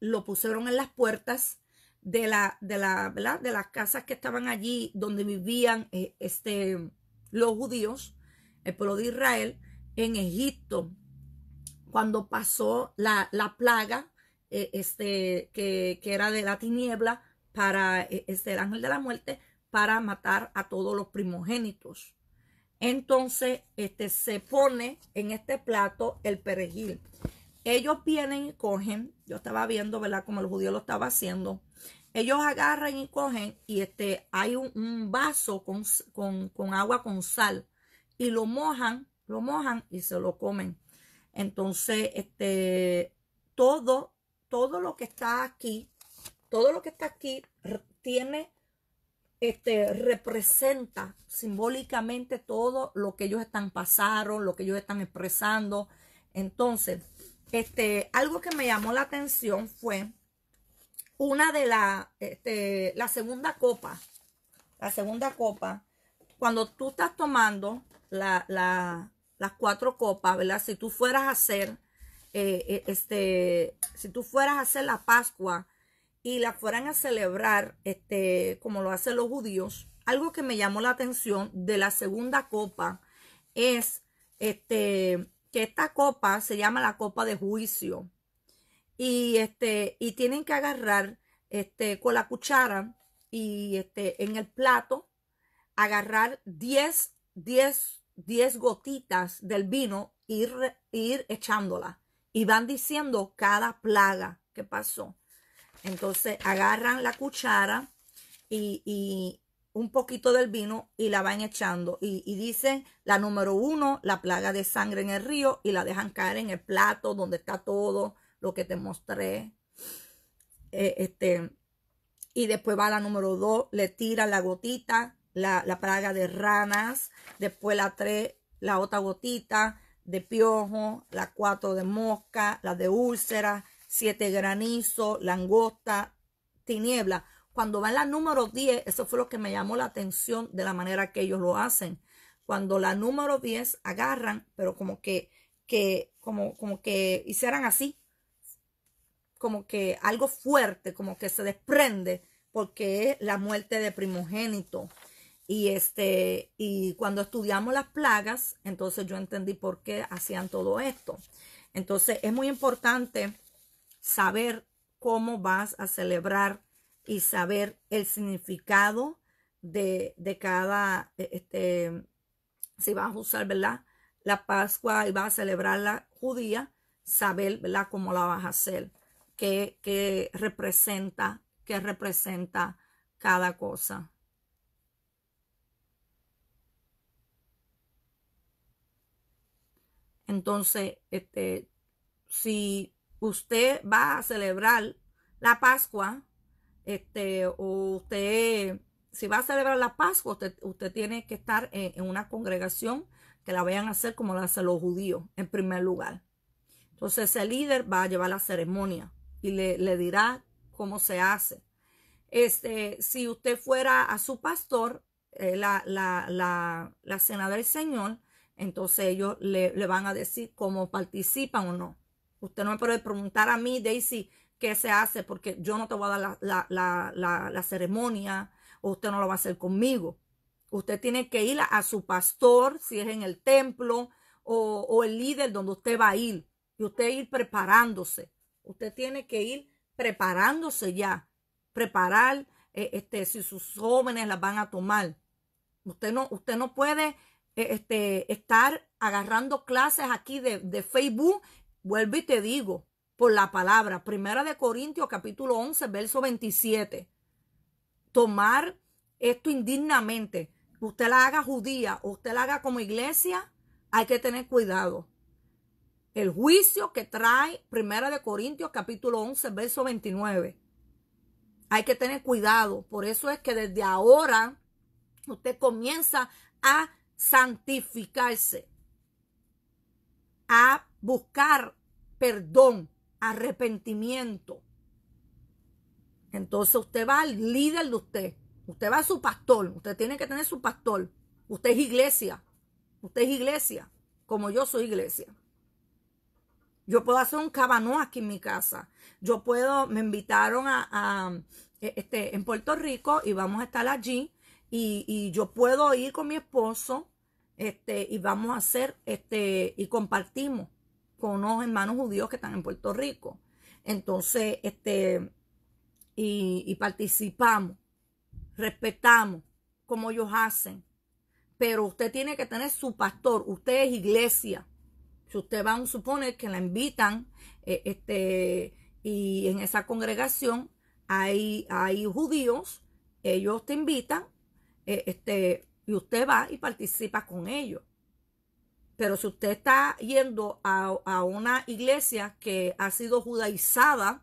B: lo pusieron en las puertas de la, de la, de las casas que estaban allí donde vivían eh, este, los judíos, el pueblo de Israel, en Egipto. Cuando pasó la, plaga, eh, este, que, era de la tiniebla, para eh, este, el ángel de la muerte, para matar a todos los primogénitos. Entonces, este, se pone en este plato el perejil. Ellos vienen y cogen, yo estaba viendo, ¿verdad? Como el judío lo estaba haciendo. Ellos agarran y cogen y este, hay un, vaso con, con, con agua con sal y lo mojan, lo mojan y se lo comen. Entonces, este, todo, todo lo que está aquí, todo lo que está aquí tiene este, representa simbólicamente todo lo que ellos están pasando, lo que ellos están expresando. Entonces, este, algo que me llamó la atención fue una de las, este, la segunda copa. La segunda copa, cuando tú estás tomando la, la, las cuatro copas, ¿verdad? Si tú fueras a hacer, eh, eh, este, si tú fueras a hacer la Pascua, y la fueran a celebrar, este, como lo hacen los judíos, algo que me llamó la atención de la segunda copa es este, que esta copa se llama la copa de juicio. Y, este, y tienen que agarrar este, con la cuchara y este, en el plato, agarrar 10, 10, 10 gotitas del vino ir, ir echándola. Y van diciendo cada plaga que pasó. Entonces agarran la cuchara y, un poquito del vino y la van echando. Y, dice dicen la número uno, la plaga de sangre en el río y la dejan caer en el plato donde está todo lo que te mostré. Eh, este, y después va la número dos, le tiran la gotita, la, la plaga de ranas. Después la tres, la otra gotita de piojo, la cuatro de mosca, la de úlceras siete granizo, langosta, tiniebla. Cuando va en la número 10, eso fue lo que me llamó la atención de la manera que ellos lo hacen. Cuando la número 10 agarran, pero como que, que, como, como que hicieran así, como que algo fuerte, como que se desprende, porque es la muerte de primogénito. Y este, y cuando estudiamos las plagas, entonces yo entendí por qué hacían todo esto. Entonces es muy importante saber cómo vas a celebrar y saber el significado de, cada, e, este, si vas a usar, ¿verdad? La Pascua y vas a celebrar la judía, saber, ¿verdad? Cómo la vas a hacer, qué, qué representa, qué representa cada cosa. Entonces, este, si usted va a celebrar la Pascua, este, o usted, si va a celebrar la Pascua, usted, tiene que estar en, una congregación que la vayan a hacer como la hacen los judíos, en primer lugar. Entonces el líder va a llevar la ceremonia y le, dirá cómo se hace. Este, si usted fuera a su pastor, eh, la, cena del Señor, entonces ellos le, le van a decir cómo participan o no. Usted no me puede preguntar a mí, Daisy, qué se hace, porque yo no te voy a dar la, ceremonia, o usted no lo va a hacer conmigo. Usted tiene que ir a, su pastor, si es en el templo, o, el líder donde usted va a ir. Y usted ir preparándose. Usted tiene que ir preparándose ya. Preparar eh, este, si sus jóvenes las van a tomar. Usted no, usted no puede eh, este, estar agarrando clases aquí de, de, Facebook Vuelvo y te digo, por la palabra, Primera de Corintios capítulo 11, verso 27. Tomar esto indignamente, usted la haga judía, usted la haga como iglesia, hay que tener cuidado. El juicio que trae Primera de Corintios capítulo 11, verso 29. Hay que tener cuidado, por eso es que desde ahora usted comienza a santificarse, a buscar perdón, arrepentimiento. Entonces usted va al líder de usted, usted va a su pastor, usted tiene que tener su pastor. Usted es iglesia, usted es iglesia, como yo soy iglesia. Yo puedo hacer un cabanón aquí en mi casa. Yo puedo, me invitaron a, e, este, en Puerto Rico y vamos a estar allí. Y, y, yo puedo ir con mi esposo este, y vamos a hacer este, y compartimos con unos hermanos judíos que están en Puerto Rico. Entonces, este, y, participamos, respetamos como ellos hacen. Pero usted tiene que tener su pastor, usted es iglesia. Si usted va a suponer que la invitan, eh, este, y en esa congregación hay, hay judíos, ellos te invitan, eh, este, y usted va y participa con ellos. Pero si usted está yendo a, una iglesia que ha sido judaizada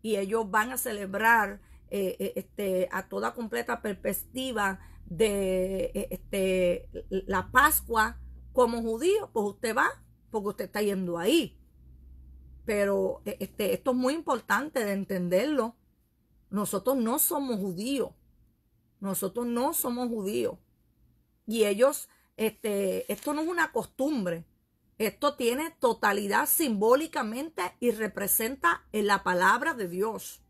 B: y ellos van a celebrar eh, eh, este, a toda completa perspectiva de eh, este, la Pascua como judío, pues usted va porque usted está yendo ahí. Pero este, esto es muy importante de entenderlo. Nosotros no somos judíos. Nosotros no somos judíos. Y ellos este, esto no es una costumbre. Esto tiene totalidad simbólicamente y representa en la palabra de Dios.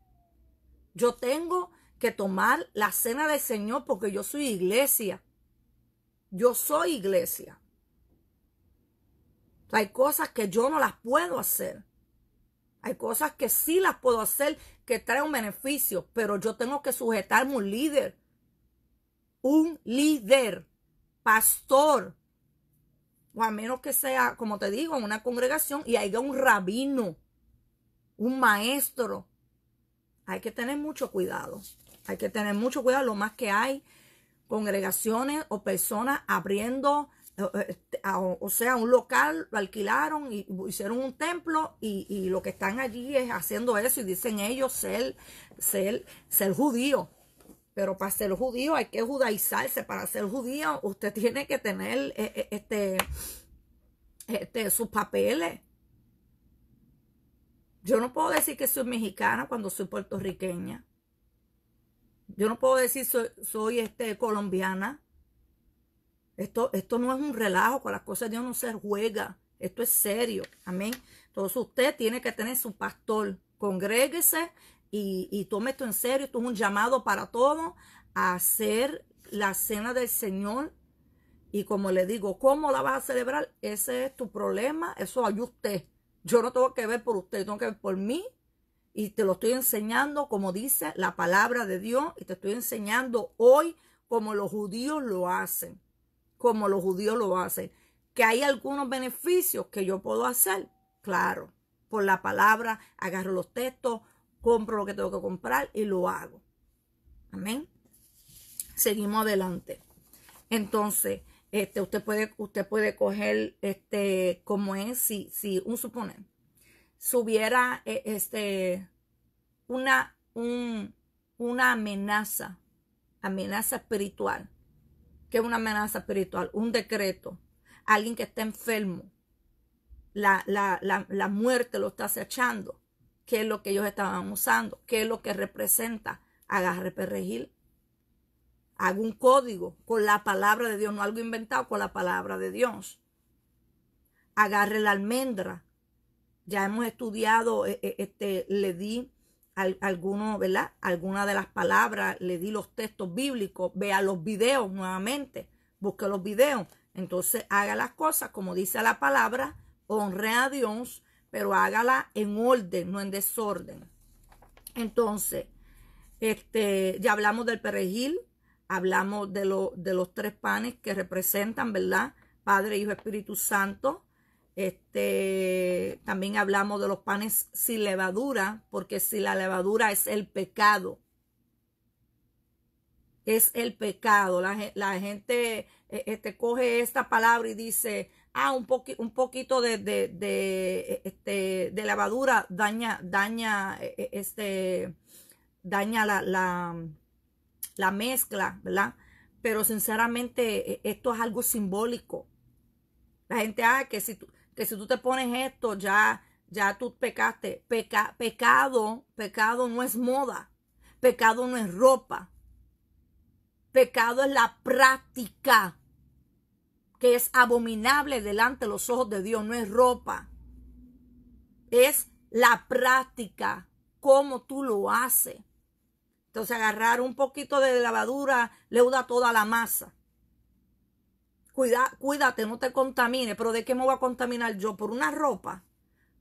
B: Yo tengo que tomar la cena del Señor porque yo soy iglesia. Yo soy iglesia. Hay cosas que yo no las puedo hacer. Hay cosas que sí las puedo hacer que traen beneficio, pero yo tengo que sujetarme un líder. Un líder pastor, o a menos que sea, como te digo, en una congregación y haya un rabino, un maestro. Hay que tener mucho cuidado. Hay que tener mucho cuidado. Lo más que hay, congregaciones o personas abriendo, eh, eh, o sea, un local, lo alquilaron y hicieron un templo y, lo que están allí es haciendo eso y dicen ellos ser, ser, ser judío. Pero para ser judío hay que judaizarse. Para ser judío usted tiene que tener eh, eh, este, este, sus papeles. Yo no puedo decir que soy mexicana cuando soy puertorriqueña. Yo no puedo decir soy, soy este, colombiana. Esto, esto no es un relajo, con las cosas de Dios no se juega. Esto es serio. Amén. Entonces usted tiene que tener su pastor. Congréguese, y, y tome esto en serio, esto es un llamado para todos a hacer la cena del Señor. Y como le digo, ¿cómo la vas a celebrar? Ese es tu problema, eso hay usted. Yo no tengo que ver por usted, tengo que ver por mí. Y te lo estoy enseñando como dice la palabra de Dios y te estoy enseñando hoy como los judíos lo hacen, como los judíos lo hacen. Que hay algunos beneficios que yo puedo hacer, claro, por la palabra, agarro los textos, compro lo que tengo que comprar y lo hago. Amén. Seguimos adelante. Entonces, este, usted puede, usted puede coger, este, como es, si, si un suponer, subiera, e, este, una, una amenaza, amenaza espiritual. ¿Qué es una amenaza espiritual? Un decreto. Alguien que está enfermo. La, la muerte lo está acechando qué es lo que ellos estaban usando, qué es lo que representa. Agarre perejil. Haga un código con la palabra de Dios, no algo inventado, con la palabra de Dios. Agarre la almendra. Ya hemos estudiado, eh, eh, este, le di alguno, ¿verdad? Alguna de las palabras, le di los textos bíblicos, vea los videos nuevamente, busque los videos. Entonces haga las cosas como dice la palabra, honre a Dios, pero hágala en orden, no en desorden. Entonces, este, ya hablamos del perejil, hablamos de, de los tres panes que representan, ¿verdad? Padre, Hijo, Espíritu Santo. Este, también hablamos de los panes sin levadura, porque si la levadura es el pecado, es el pecado. La, gente e, este, coge esta palabra y dice, ah, un, un poquito de, de, e, este, lavadura daña, daña, e, e, este, daña la, la, mezcla, ¿verdad? Pero sinceramente esto es algo simbólico. La gente, ah, que si tú, que si tú te pones esto, ya, ya tú pecaste. Peca, pecado, pecado no es moda. Pecado no es ropa. Pecado es la práctica que es abominable delante de los ojos de Dios, no es ropa. Es la práctica, cómo tú lo haces. Entonces agarrar un poquito de lavadura leuda toda la masa. Cuida, cuídate, no te contamines. Pero ¿de qué me voy a contaminar yo? ¿Por una ropa?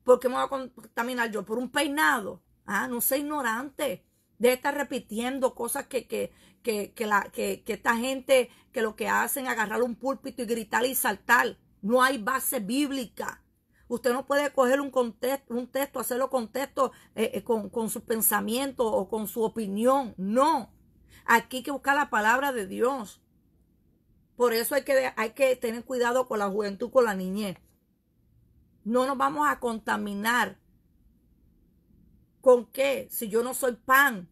B: ¿Por qué me voy a contaminar yo? ¿Por un peinado? Ah, no sé ignorante de estar repitiendo cosas que, que, que, que, la, que, que esta gente que lo que hacen es agarrar un púlpito y gritar y saltar. No hay base bíblica. Usted no puede coger un, un texto, hacerlo contexto eh, eh, con, su pensamiento o con su opinión. No. Aquí hay que buscar la palabra de Dios. Por eso hay que, hay que tener cuidado con la juventud, con la niñez. No nos vamos a contaminar ¿Con qué? Si yo no soy pan.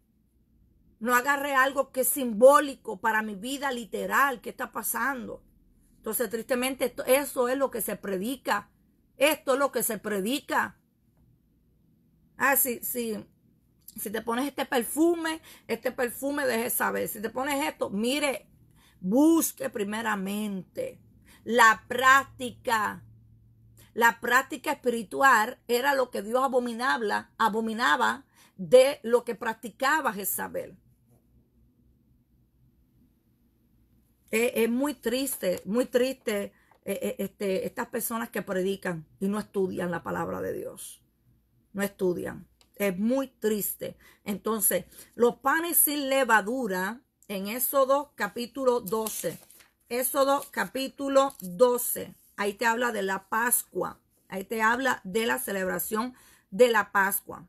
B: No agarré algo que es simbólico para mi vida literal. ¿Qué está pasando? Entonces, tristemente, eso es lo que se predica. Esto es lo que se predica. Ah, sí, sí. Si te pones este perfume, este perfume deje saber. Si te pones esto, mire, busque primeramente la práctica la práctica espiritual era lo que Dios abominaba, abominaba de lo que practicaba Jezabel. Eh, es, muy triste, muy triste eh, eh, este, estas personas que predican y no estudian la palabra de Dios. No estudian. Es muy triste. Entonces, los panes sin levadura en Éxodo capítulo 12. Éxodo capítulo 12. Ahí te habla de la Pascua. Ahí te habla de la celebración de la Pascua.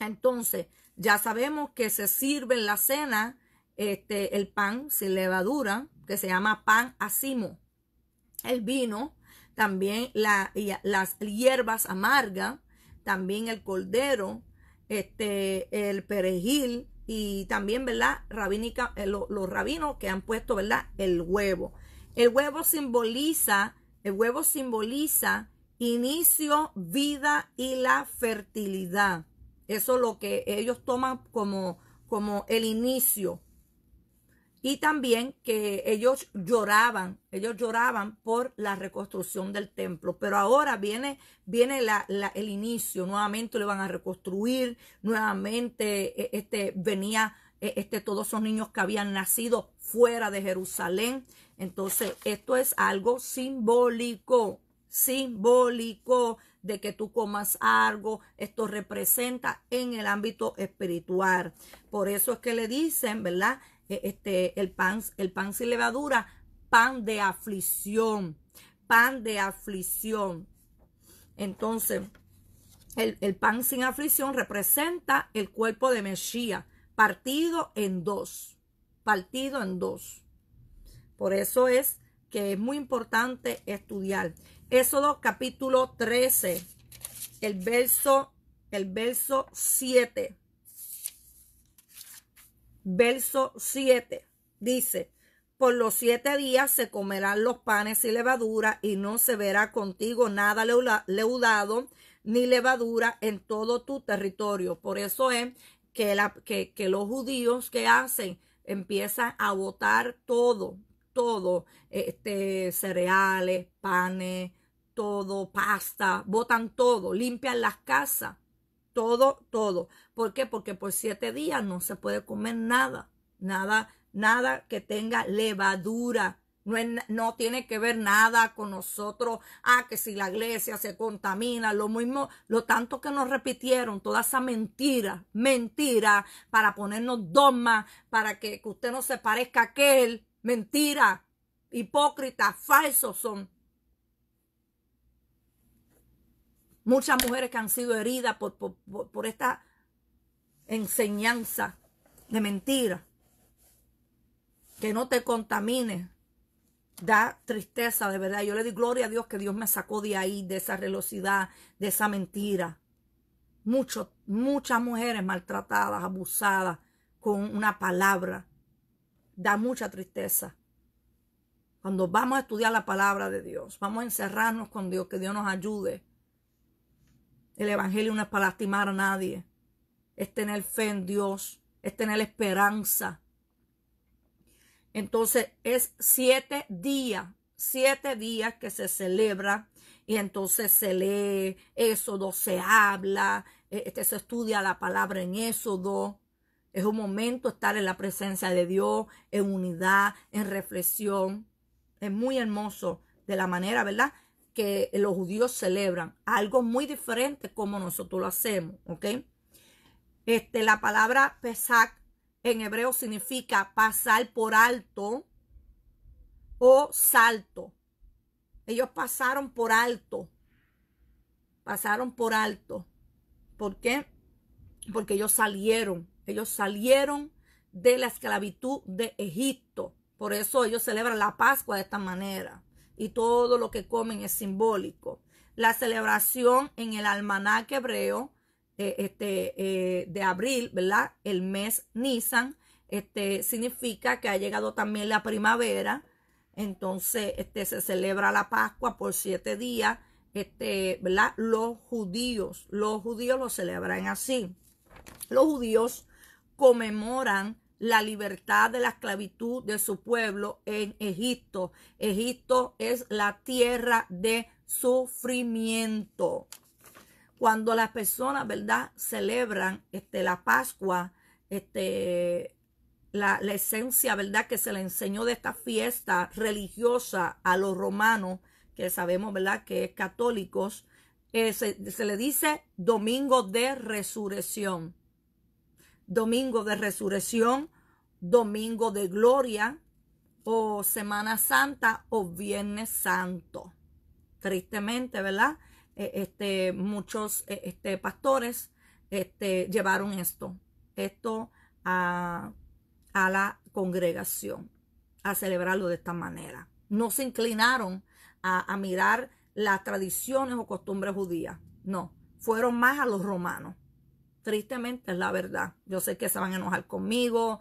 B: Entonces, ya sabemos que se sirve en la cena este, el pan sin levadura, que se llama pan asimo, El vino, también la, las hierbas amargas, también el cordero, este, el perejil y también, ¿verdad? Rabínica, eh, los, los rabinos que han puesto, ¿verdad? El huevo. El huevo simboliza el huevo simboliza inicio, vida y la fertilidad. Eso es lo que ellos toman como, como el inicio. Y también que ellos lloraban, ellos lloraban por la reconstrucción del templo. Pero ahora viene, viene el inicio, nuevamente le van a reconstruir, nuevamente e, este, venía e, este, todos esos niños que habían nacido fuera de Jerusalén. Entonces, esto es algo simbólico, simbólico de que tú comas algo. Esto representa en el ámbito espiritual. Por eso es que le dicen, ¿verdad? E, este, el pan, el pan sin levadura, pan de aflicción, pan de aflicción. Entonces, el, el, pan sin aflicción representa el cuerpo de Mesías, partido en dos, partido en dos. Por eso es que es muy importante estudiar. Éxodo capítulo 13, el verso, el verso 7. Verso 7 dice, por los siete días se comerán los panes y levadura y no se verá contigo nada leudado ni levadura en todo tu territorio. Por eso es que, la, que, que los judíos que hacen empiezan a botar todo, todo, este, cereales, panes, todo, pasta, botan todo, limpian las casas, todo, todo. ¿Por qué? Porque por siete días no se puede comer nada, nada, nada que tenga levadura. No, no, tiene que ver nada con nosotros. Ah, que si la iglesia se contamina, lo mismo, lo tanto que nos repitieron, toda esa mentira, mentira, para ponernos más, para que, que usted no se parezca a aquel mentira, hipócrita, falsos son. Muchas mujeres que han sido heridas por, esta enseñanza de mentira. Que no te contamines. Da tristeza, de verdad. Yo le di gloria a Dios que Dios me sacó de ahí, de esa velocidad de esa mentira. muchas mujeres maltratadas, abusadas, con una palabra da mucha tristeza. Cuando vamos a estudiar la palabra de Dios, vamos a encerrarnos con Dios, que Dios nos ayude. El Evangelio no es para lastimar a nadie, es tener fe en Dios, es tener esperanza. Entonces es siete días, siete días que se celebra y entonces se lee Éxodo, se habla, e, este, se estudia la palabra en Éxodo. Es un momento estar en la presencia de Dios, en unidad, en reflexión. Es muy hermoso de la manera, ¿verdad? Que los judíos celebran. Algo muy diferente como nosotros lo hacemos, ¿ok? Este, la palabra Pesach en hebreo significa pasar por alto o salto. Ellos pasaron por alto. Pasaron por alto. ¿Por qué? Porque ellos salieron ellos salieron de la esclavitud de Egipto. Por eso ellos celebran la Pascua de esta manera. Y todo lo que comen es simbólico. La celebración en el almanaque hebreo este, eh, de abril, ¿verdad? El mes Nisan, este, significa que ha llegado también la primavera. Entonces, este, se celebra la Pascua por siete días. Este, ¿verdad? Los judíos, los judíos lo celebran así. Los judíos conmemoran la libertad de la esclavitud de su pueblo en Egipto. Egipto es la tierra de sufrimiento. Cuando las personas, ¿verdad?, celebran este, la Pascua, este, la, esencia, ¿verdad?, que se le enseñó de esta fiesta religiosa a los romanos, que sabemos, ¿verdad?, que es católicos, eh, se le dice domingo de resurrección domingo de resurrección, domingo de gloria, o Semana Santa o Viernes Santo. Tristemente, ¿verdad? E, este, muchos e, este, pastores este, llevaron esto, esto a, la congregación, a celebrarlo de esta manera. No se inclinaron a mirar las tradiciones o costumbres judías, no, fueron más a los romanos. Tristemente es la verdad. Yo sé que se van a enojar conmigo.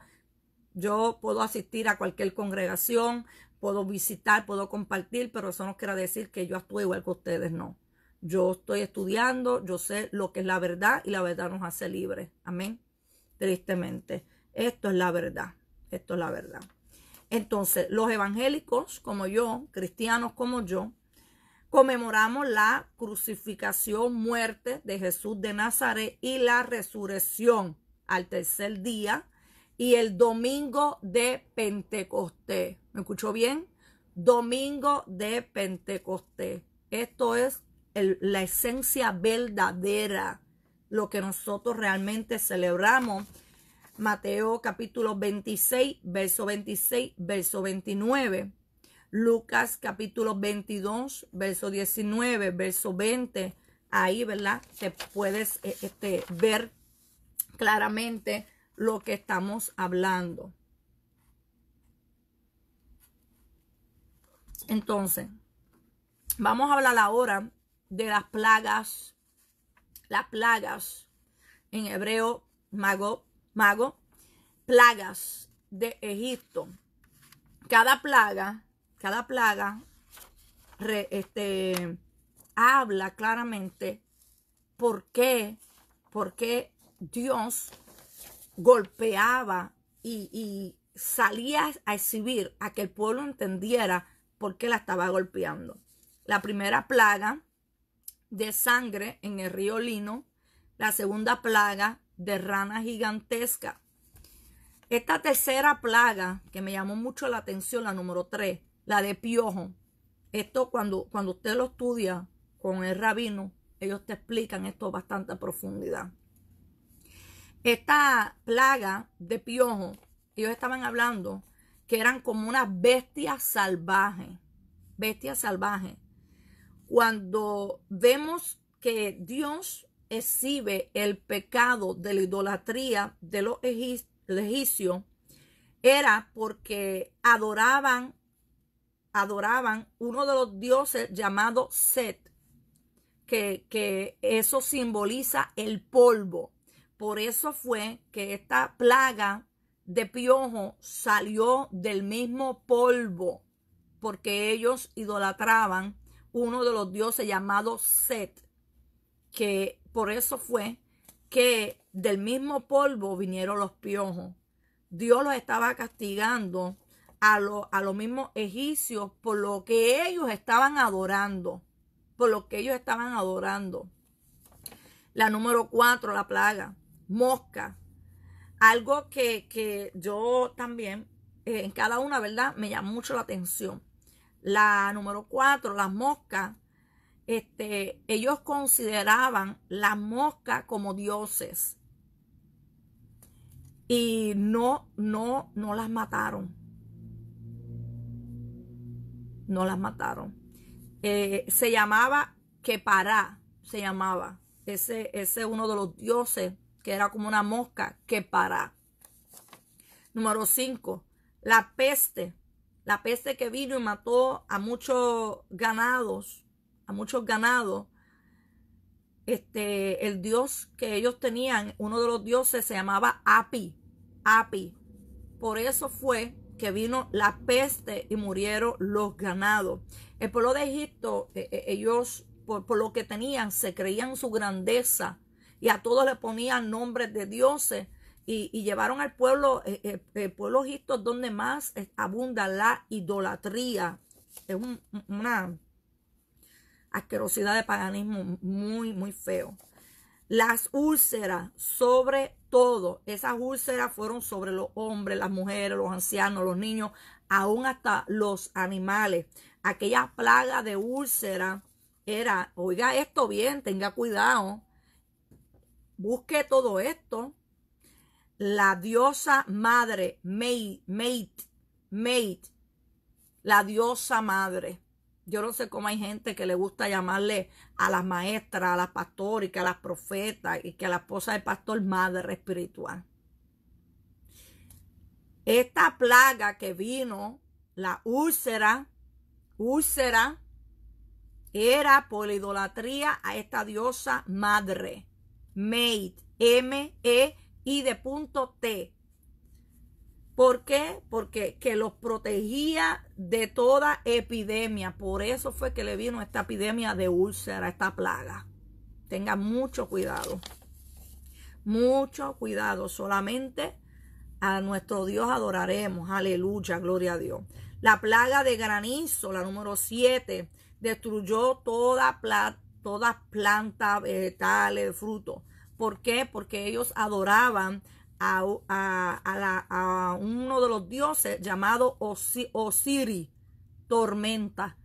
B: Yo puedo asistir a cualquier congregación, puedo visitar, puedo compartir, pero eso no quiere decir que yo actúe igual que ustedes, no. Yo estoy estudiando, yo sé lo que es la verdad y la verdad nos hace libres. Amén. Tristemente. Esto es la verdad. Esto es la verdad. Entonces, los evangélicos como yo, cristianos como yo, conmemoramos la crucificación, muerte de Jesús de Nazaret y la resurrección al tercer día y el domingo de Pentecostés. ¿Me escuchó bien? Domingo de Pentecostés. Esto es la esencia verdadera, lo que nosotros realmente celebramos. Mateo capítulo 26, verso 26, verso 29. Lucas capítulo 22, verso 19, verso 20. Ahí, ¿verdad? Te puedes eh, este, ver claramente lo que estamos hablando. Entonces, vamos a hablar ahora de las plagas. Las plagas, en hebreo, mago, mago, plagas de Egipto. Cada plaga cada plaga este, habla claramente por qué, Dios golpeaba y, salía a exhibir a que el pueblo entendiera por qué la estaba golpeando. La primera plaga de sangre en el río Lino, la segunda plaga de rana gigantesca. Esta tercera plaga, que me llamó mucho la atención, la número tres, la de piojo. Esto cuando, cuando usted lo estudia con el rabino, ellos te explican esto bastante a profundidad. Esta plaga de piojo, ellos estaban hablando que eran como unas bestias salvajes, bestias salvajes. Cuando vemos que Dios exhibe el pecado de la idolatría de los egipcios, era porque adoraban adoraban uno de los dioses llamado Set, que, eso simboliza el polvo. Por eso fue que esta plaga de piojo salió del mismo polvo, porque ellos idolatraban uno de los dioses llamado Set, que por eso fue que del mismo polvo vinieron los piojos. Dios los estaba castigando a, los mismos egipcios por lo que ellos estaban adorando, por lo que ellos estaban adorando. La número cuatro, la plaga, mosca. Algo que, yo también, eh, en cada una, ¿verdad? Me llama mucho la atención. La número cuatro, las moscas. Este, ellos consideraban las moscas como dioses. Y no, no, no las mataron no las mataron. Eh, se llamaba quepará se llamaba. Ese es uno de los dioses que era como una mosca, Kepará. Número 5. La peste. La peste que vino y mató a muchos ganados, a muchos ganados. Este, el dios que ellos tenían, uno de los dioses se llamaba Api. Api. Por eso fue que vino la peste y murieron los ganados. El pueblo de Egipto, eh, eh, ellos por, lo que tenían, se creían su grandeza y a todos le ponían nombres de dioses y, llevaron al pueblo, eh, el pueblo egipto donde más abunda la idolatría. Es una asquerosidad de paganismo muy, muy feo. Las úlceras, sobre todo, esas úlceras fueron sobre los hombres, las mujeres, los ancianos, los niños, aún hasta los animales. Aquella plaga de úlceras era, oiga esto bien, tenga cuidado, busque todo esto. La diosa madre, mate, mate, mate, la diosa madre yo no sé cómo hay gente que le gusta llamarle a las maestras, a las pastores, que a las profetas y que a la esposa del pastor madre espiritual. Esta plaga que vino, la úlcera, úlcera, era por idolatría a esta diosa madre, made, M-E-I de punto T, ¿Por qué? Porque que los protegía de toda epidemia. Por eso fue que le vino esta epidemia de úlcera, esta plaga. Tengan mucho cuidado. Mucho cuidado. Solamente a nuestro Dios adoraremos. Aleluya, gloria a Dios. La plaga de granizo, la número 7, destruyó toda todas plantas, vegetales, frutos. ¿Por qué? Porque ellos adoraban a, uno de los dioses llamado Osiri, tormenta.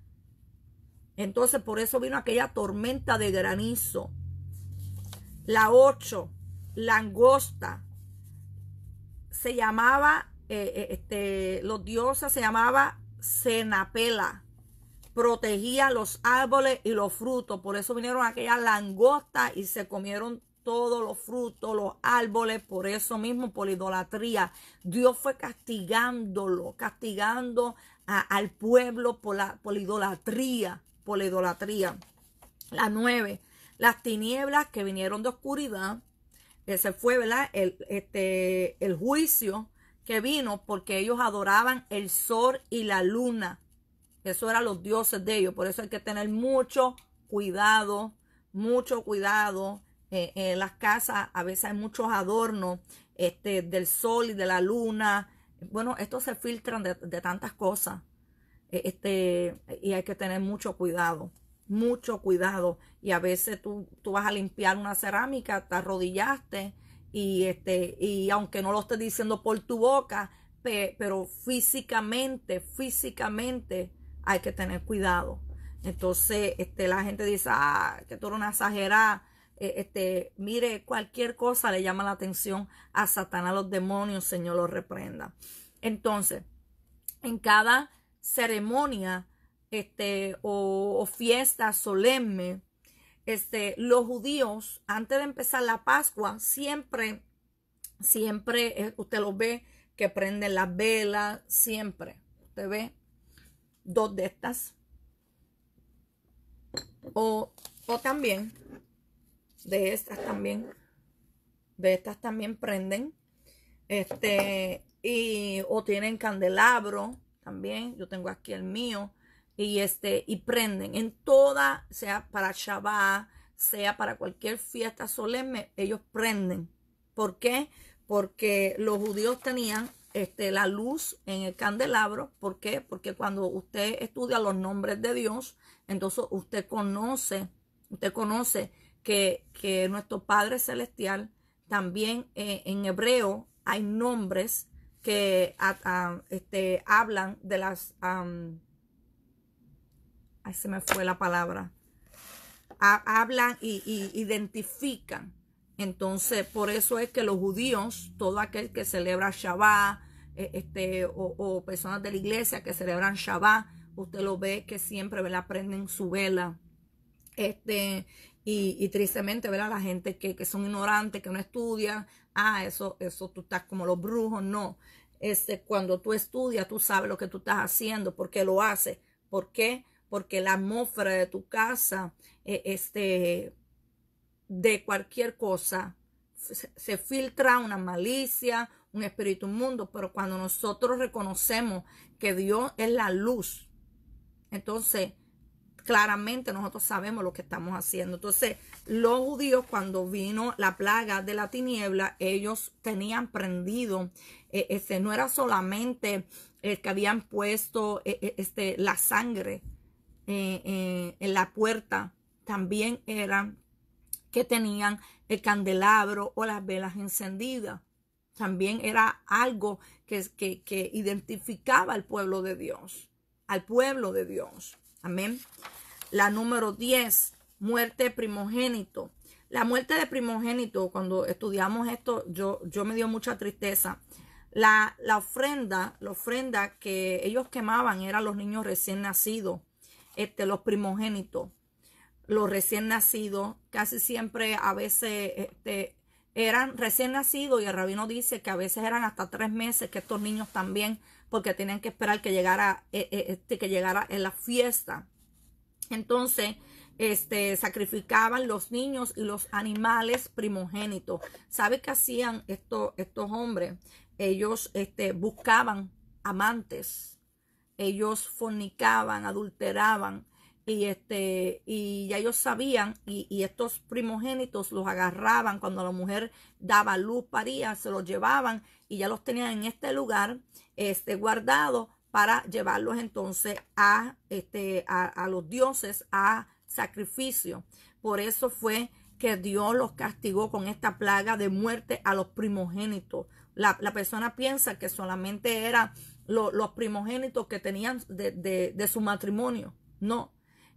B: Entonces por eso vino aquella tormenta de granizo. La 8, langosta. Se llamaba, eh, eh, este, los dioses se llamaba Senapela. Protegía los árboles y los frutos. Por eso vinieron aquellas langostas y se comieron todos los frutos, los árboles, por eso mismo, por idolatría. Dios fue castigándolo, castigando al pueblo por la, por idolatría, por la idolatría. La nueve, las tinieblas que vinieron de oscuridad, ese fue, ¿verdad? El, este, el juicio que vino porque ellos adoraban el sol y la luna. Eso eran los dioses de ellos. Por eso hay que tener mucho cuidado, mucho cuidado eh, en las casas a veces hay muchos adornos este, del sol y de la luna. Bueno, estos se filtran de, tantas cosas e, este, y hay que tener mucho cuidado, mucho cuidado. Y a veces tú, vas a limpiar una cerámica, te arrodillaste y, este, y aunque no lo estés diciendo por tu boca, pero físicamente, físicamente hay que tener cuidado. Entonces, este, la gente dice, ah, que tú eres una exagerada. Eh, este, mire, cualquier cosa le llama la atención a Satanás, los demonios, Señor, los reprenda. Entonces, en cada ceremonia este, o, fiesta solemne, este, los judíos, antes de empezar la Pascua, siempre, siempre, eh, usted lo ve que prenden las velas, siempre. Usted ve dos de estas. O, o también de estas también. De estas también prenden. Este, y, o tienen candelabro también. Yo tengo aquí el mío. Y este, y prenden en toda, sea para Shabbat, sea para cualquier fiesta solemne, ellos prenden. ¿Por qué? Porque los judíos tenían este, la luz en el candelabro. ¿Por qué? Porque cuando usted estudia los nombres de Dios, entonces usted conoce, usted conoce que, nuestro Padre Celestial también eh, en hebreo hay nombres que este, hablan de las... ahí se me fue la palabra. hablan y, identifican. Entonces, por eso es que los judíos, todo aquel que celebra Shabbat, eh, este, o, personas de la iglesia que celebran Shabbat, usted lo ve que siempre prenden su vela. Este, y, tristemente, ¿verdad? La gente que, son ignorantes, que no estudian, ah, eso, eso tú estás como los brujos, no. Este, cuando tú estudias, tú sabes lo que tú estás haciendo, por qué lo haces. ¿Por qué? Porque la atmósfera de tu casa, eh, este, de cualquier cosa, se, se filtra una malicia, un espíritu mundo, pero cuando nosotros reconocemos que Dios es la luz, entonces claramente nosotros sabemos lo que estamos haciendo. Entonces, los judíos cuando vino la plaga de la tiniebla, ellos tenían prendido, este, no era solamente el que habían puesto eh, eh, este, la sangre en la puerta, también era que tenían el candelabro o las velas encendidas. También era algo que, que, que identificaba al pueblo de Dios, al pueblo de Dios. Amén. La número 10, muerte de primogénito. La muerte de primogénito, cuando estudiamos esto, yo, yo me dio mucha tristeza. La, ofrenda, la ofrenda que ellos quemaban eran los niños recién nacidos, este, los primogénitos, los recién nacidos, casi siempre a veces este, eran recién nacidos y el rabino dice que a veces eran hasta tres meses que estos niños también porque tenían que esperar que llegara, eh, eh, este, que llegara en la fiesta. Entonces, este, sacrificaban los niños y los animales primogénitos. ¿Sabe qué hacían estos, estos hombres? Ellos este, buscaban amantes, ellos fornicaban, adulteraban, y este y ya ellos sabían y, estos primogénitos los agarraban cuando la mujer daba luz paría se los llevaban y ya los tenían en este lugar este guardado para llevarlos entonces a este a, los dioses a sacrificio por eso fue que Dios los castigó con esta plaga de muerte a los primogénitos la, persona piensa que solamente eran los primogénitos que tenían de su matrimonio no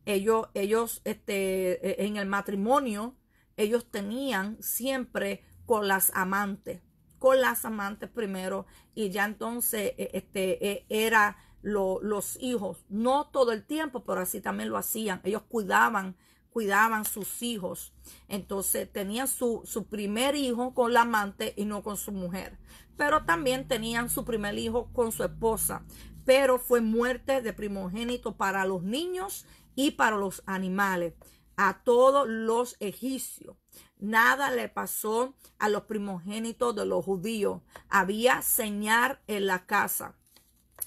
B: ellos, ellos este, e, en el matrimonio, ellos tenían siempre con las amantes, con las amantes primero, y ya entonces e, este, e, era lo, los hijos, no todo el tiempo, pero así también lo hacían, ellos cuidaban cuidaban sus hijos. Entonces tenían su, su, primer hijo con la amante y no con su mujer. Pero también tenían su primer hijo con su esposa pero fue muerte de primogénito para los niños y para los animales, a todos los egipcios. Nada le pasó a los primogénitos de los judíos. Había señal en la casa,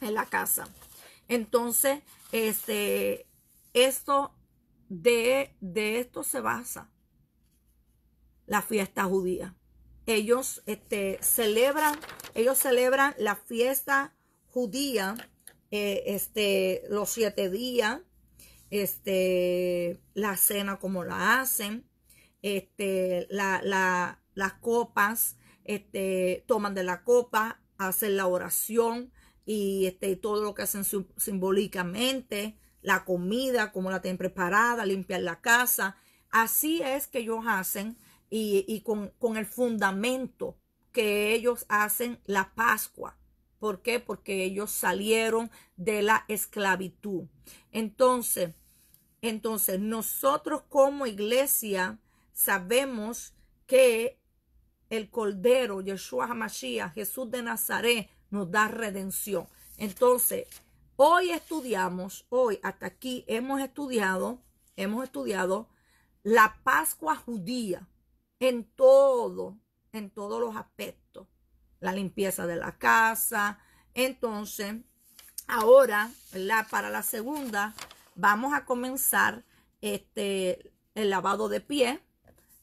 B: en la casa. Entonces, este, esto de, de esto se basa la fiesta judía. Ellos este, celebran, ellos celebran la fiesta judía, eh, este, los siete días, este, la cena como la hacen, este, la, las copas, este, toman de la copa, hacen la oración y este, todo lo que hacen simbólicamente, la comida, como la tienen preparada, limpiar la casa. Así es que ellos hacen y, con el fundamento que ellos hacen la Pascua. ¿Por qué? Porque ellos salieron de la esclavitud. Entonces, entonces nosotros como iglesia sabemos que el Cordero, Yeshua HaMashiach, Jesús de Nazaret, nos da redención. Entonces, hoy estudiamos, hoy hasta aquí hemos estudiado, hemos estudiado la Pascua judía en todo, en todos los aspectos la limpieza de la casa. Entonces, ahora, la Para la segunda, vamos a comenzar este, el lavado de pie,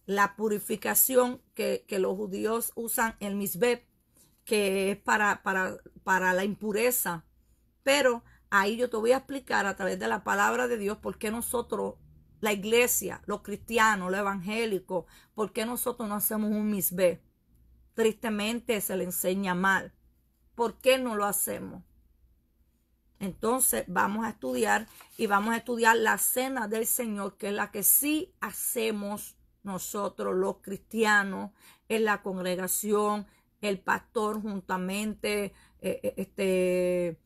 B: la purificación que, los judíos usan, el misbeb, que es para, para, para la impureza. Pero ahí yo te voy a explicar a través de la palabra de Dios por qué nosotros, la iglesia, los cristianos, los evangélicos, por qué nosotros no hacemos un misbeb tristemente se le enseña mal. ¿Por qué no lo hacemos? Entonces vamos a estudiar y vamos a estudiar la cena del Señor, que es la que sí hacemos nosotros los cristianos en la congregación, el pastor juntamente, eh, eh, este,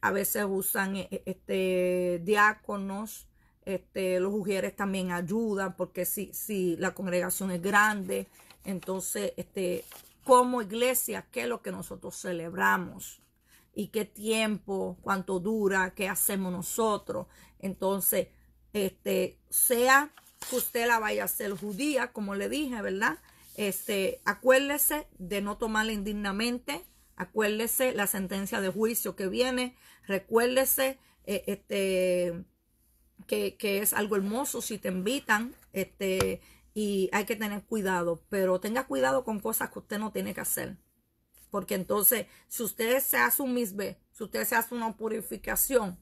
B: a veces usan eh, este, diáconos, este, los mujeres también ayudan, porque si, si la congregación es grande, entonces este, como iglesia qué es lo que nosotros celebramos y qué tiempo, cuánto dura, qué hacemos nosotros. Entonces, este, sea que usted la vaya a hacer judía, como le dije, ¿verdad? Este, acuérdese de no tomarla indignamente, acuérdese la sentencia de juicio que viene, recuérdese eh, este, que, es algo hermoso si te invitan, este, y hay que tener cuidado, pero tenga cuidado con cosas que usted no tiene que hacer. Porque entonces, si usted se hace un misbe, si usted se hace una purificación,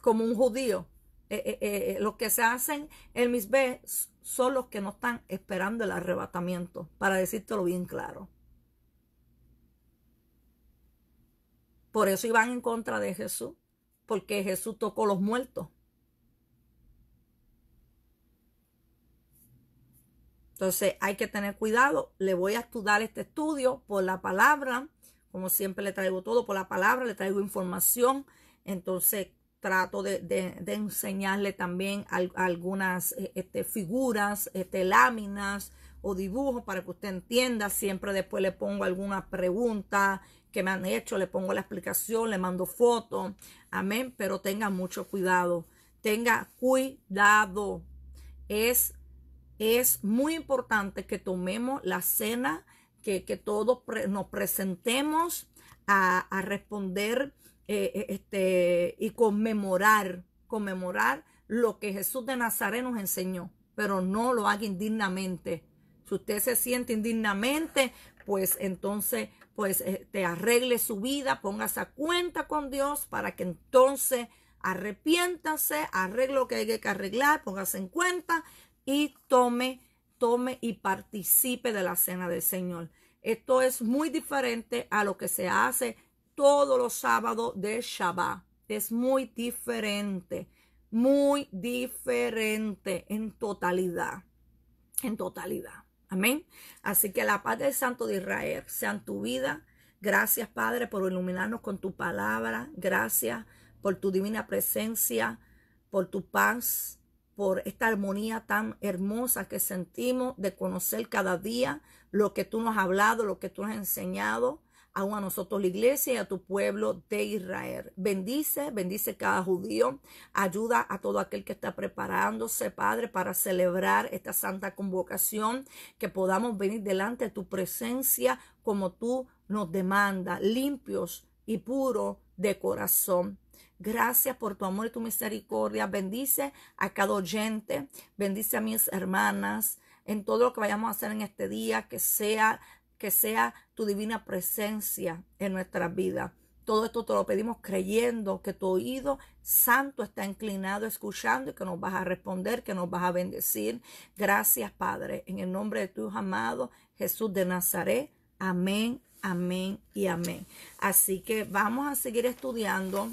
B: como un judío, eh, eh, eh, los que se hacen el misbe son los que no están esperando el arrebatamiento, para decírtelo bien claro. Por eso iban en contra de Jesús, porque Jesús tocó los muertos. Entonces hay que tener cuidado. Le voy a estudiar este estudio por la palabra. Como siempre le traigo todo por la palabra, le traigo información. Entonces trato de, enseñarle también algunas eh, este, figuras, este, láminas o dibujos para que usted entienda. Siempre después le pongo algunas pregunta que me han hecho, le pongo la explicación, le mando fotos. Amén. Pero tenga mucho cuidado. Tenga cuidado. Es es muy importante que tomemos la cena, que, que todos nos presentemos a, responder eh, eh, este, y conmemorar, conmemorar lo que Jesús de Nazaret nos enseñó, pero no lo haga indignamente. Si usted se siente indignamente, pues entonces pues te este, arregle su vida, póngase a cuenta con Dios para que entonces arrepiéntase, arregle lo que hay que arreglar, póngase en cuenta y tome, tome y participe de la cena del Señor. Esto es muy diferente a lo que se hace todos los sábados de Shabbat. Es muy diferente, muy diferente en totalidad, en totalidad. Amén. Así que la paz del Santo de Israel sea en tu vida. Gracias, Padre, por iluminarnos con tu palabra. Gracias por tu divina presencia, por tu paz por esta armonía tan hermosa que sentimos de conocer cada día lo que tú nos has hablado, lo que tú nos has enseñado, aún a nosotros la iglesia y a tu pueblo de Israel. Bendice, bendice cada judío, ayuda a todo aquel que está preparándose, Padre, para celebrar esta santa convocación, que podamos venir delante de tu presencia como tú nos demanda, limpios y puros de corazón. Gracias por tu amor y tu misericordia. Bendice a cada oyente. Bendice a mis hermanas en todo lo que vayamos a hacer en este día. Que sea, que sea tu divina presencia en nuestra vida. Todo esto te lo pedimos creyendo que tu oído santo está inclinado escuchando y que nos vas a responder, que nos vas a bendecir. Gracias, Padre, en el nombre de tu amado Jesús de Nazaret. Amén, amén y amén. Así que vamos a seguir estudiando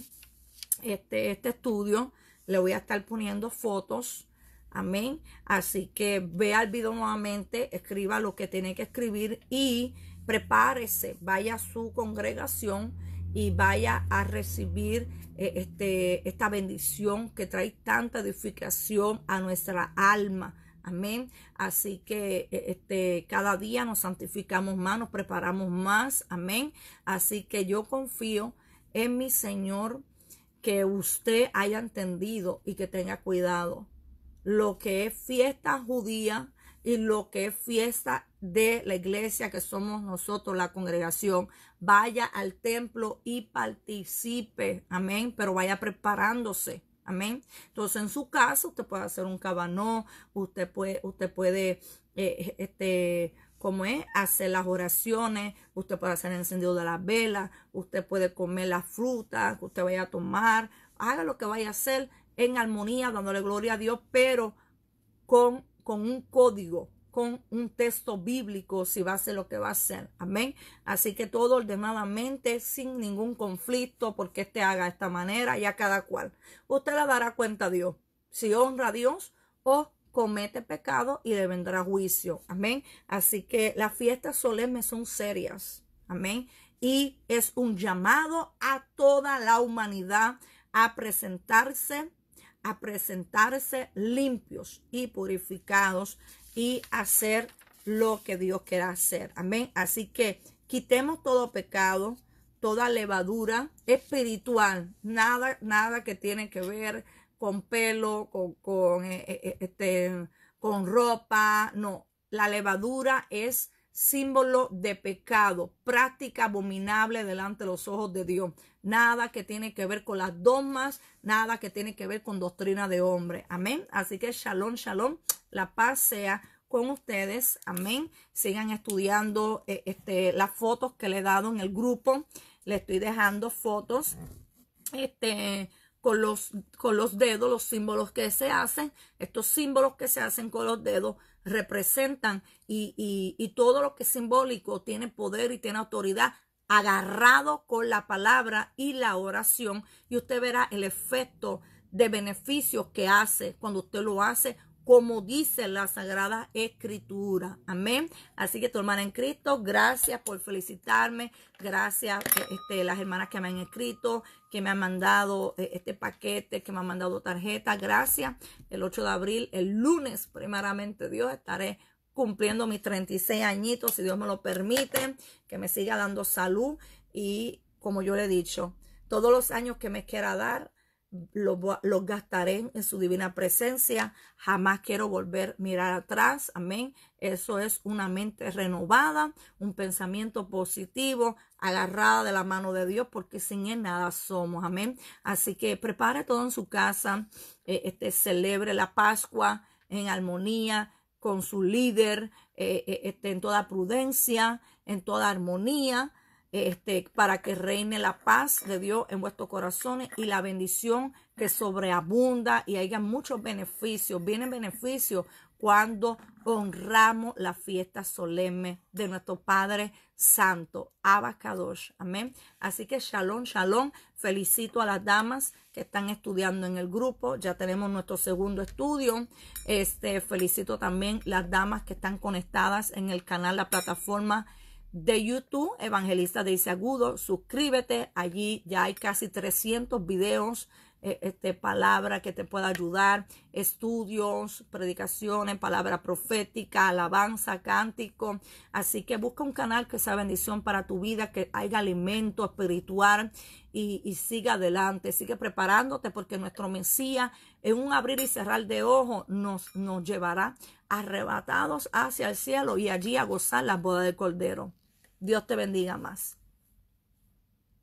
B: este, este, estudio. Le voy a estar poniendo fotos. Amén. Así que vea el video nuevamente, escriba lo que tiene que escribir y prepárese, vaya a su congregación y vaya a recibir eh, este, esta bendición que trae tanta edificación a nuestra alma. Amén. Así que e, este, cada día nos santificamos más, nos preparamos más. Amén. Así que yo confío en mi Señor que usted haya entendido y que tenga cuidado lo que es fiesta judía y lo que es fiesta de la iglesia que somos nosotros, la congregación. Vaya al templo y participe, amén, pero vaya preparándose. Amén. Entonces, en su caso, usted puede hacer un cabanó, usted puede, usted puede eh, este, como es hacer las oraciones, usted puede hacer encendido de las velas, usted puede comer las frutas que usted vaya a tomar, haga lo que vaya a hacer en armonía, dándole gloria a Dios, pero con, con un código, con un texto bíblico, si va a hacer lo que va a hacer. Amén. Así que todo ordenadamente, sin ningún conflicto, porque este haga de esta manera, ya cada cual. Usted le dará cuenta a Dios, si honra a Dios o comete pecado y le vendrá juicio. Amén. Así que las fiestas solemnes son serias. Amén. Y es un llamado a toda la humanidad a presentarse, a presentarse limpios y purificados y hacer lo que Dios quiera hacer. Amén. Así que quitemos todo pecado, toda levadura espiritual, nada, nada que tiene que ver con pelo, con, eh, eh, eh, este, con ropa, no. La levadura es símbolo de pecado, práctica abominable delante de los ojos de Dios. Nada que tiene que ver con las dogmas, nada que tiene que ver con doctrina de hombre. Amén. Así que shalom, shalom. La paz sea con ustedes. Amén. Sigan estudiando este, las fotos que le he dado en el grupo. Le estoy dejando fotos. Este, con los, con los dedos, los símbolos que se hacen, estos símbolos que se hacen con los dedos representan y, todo lo que es simbólico tiene poder y tiene autoridad agarrado con la palabra y la oración y usted verá el efecto de beneficio que hace cuando usted lo hace como dice la Sagrada Escritura. Amén. Así que tu hermana en Cristo, gracias por felicitarme. Gracias eh, este, las hermanas que me han escrito, que me han mandado eh, este paquete, que me han mandado tarjeta. Gracias. El 8 de abril, el lunes, primeramente Dios, estaré cumpliendo mis 36 añitos, si Dios me lo permite, que me siga dando salud y como yo le he dicho, todos los años que me quiera dar, los gastaré en su divina presencia. Jamás quiero volver a mirar atrás. Amén. Eso es una mente renovada, un pensamiento positivo, agarrada de la mano de Dios, porque sin Él nada somos. Amén. Así que prepare todo en su casa. Eh, este, celebre la Pascua en armonía con su líder, eh, eh, este, en toda prudencia, en toda armonía este, para que reine la paz de Dios en vuestros corazones y la bendición que sobreabunda y haya muchos beneficios. Vienen beneficios cuando honramos la fiesta solemne de nuestro Padre Santo, Abacadosh. Amén. Así que shalom, shalom. Felicito a las damas que están estudiando en el grupo. Ya tenemos nuestro segundo estudio. Este, felicito también las damas que están conectadas en el canal, la plataforma de YouTube, Evangelista de Agudo. Suscríbete, allí ya hay casi 300 videos eh, este, palabra que te pueda ayudar, estudios, predicaciones, palabra profética, alabanza, cántico. Así que busca un canal que sea bendición para tu vida, que haya alimento espiritual y, siga adelante, sigue preparándote porque nuestro Mesías en un abrir y cerrar de ojos nos, nos llevará arrebatados hacia el cielo y allí a gozar las bodas del Cordero. Dios te bendiga más.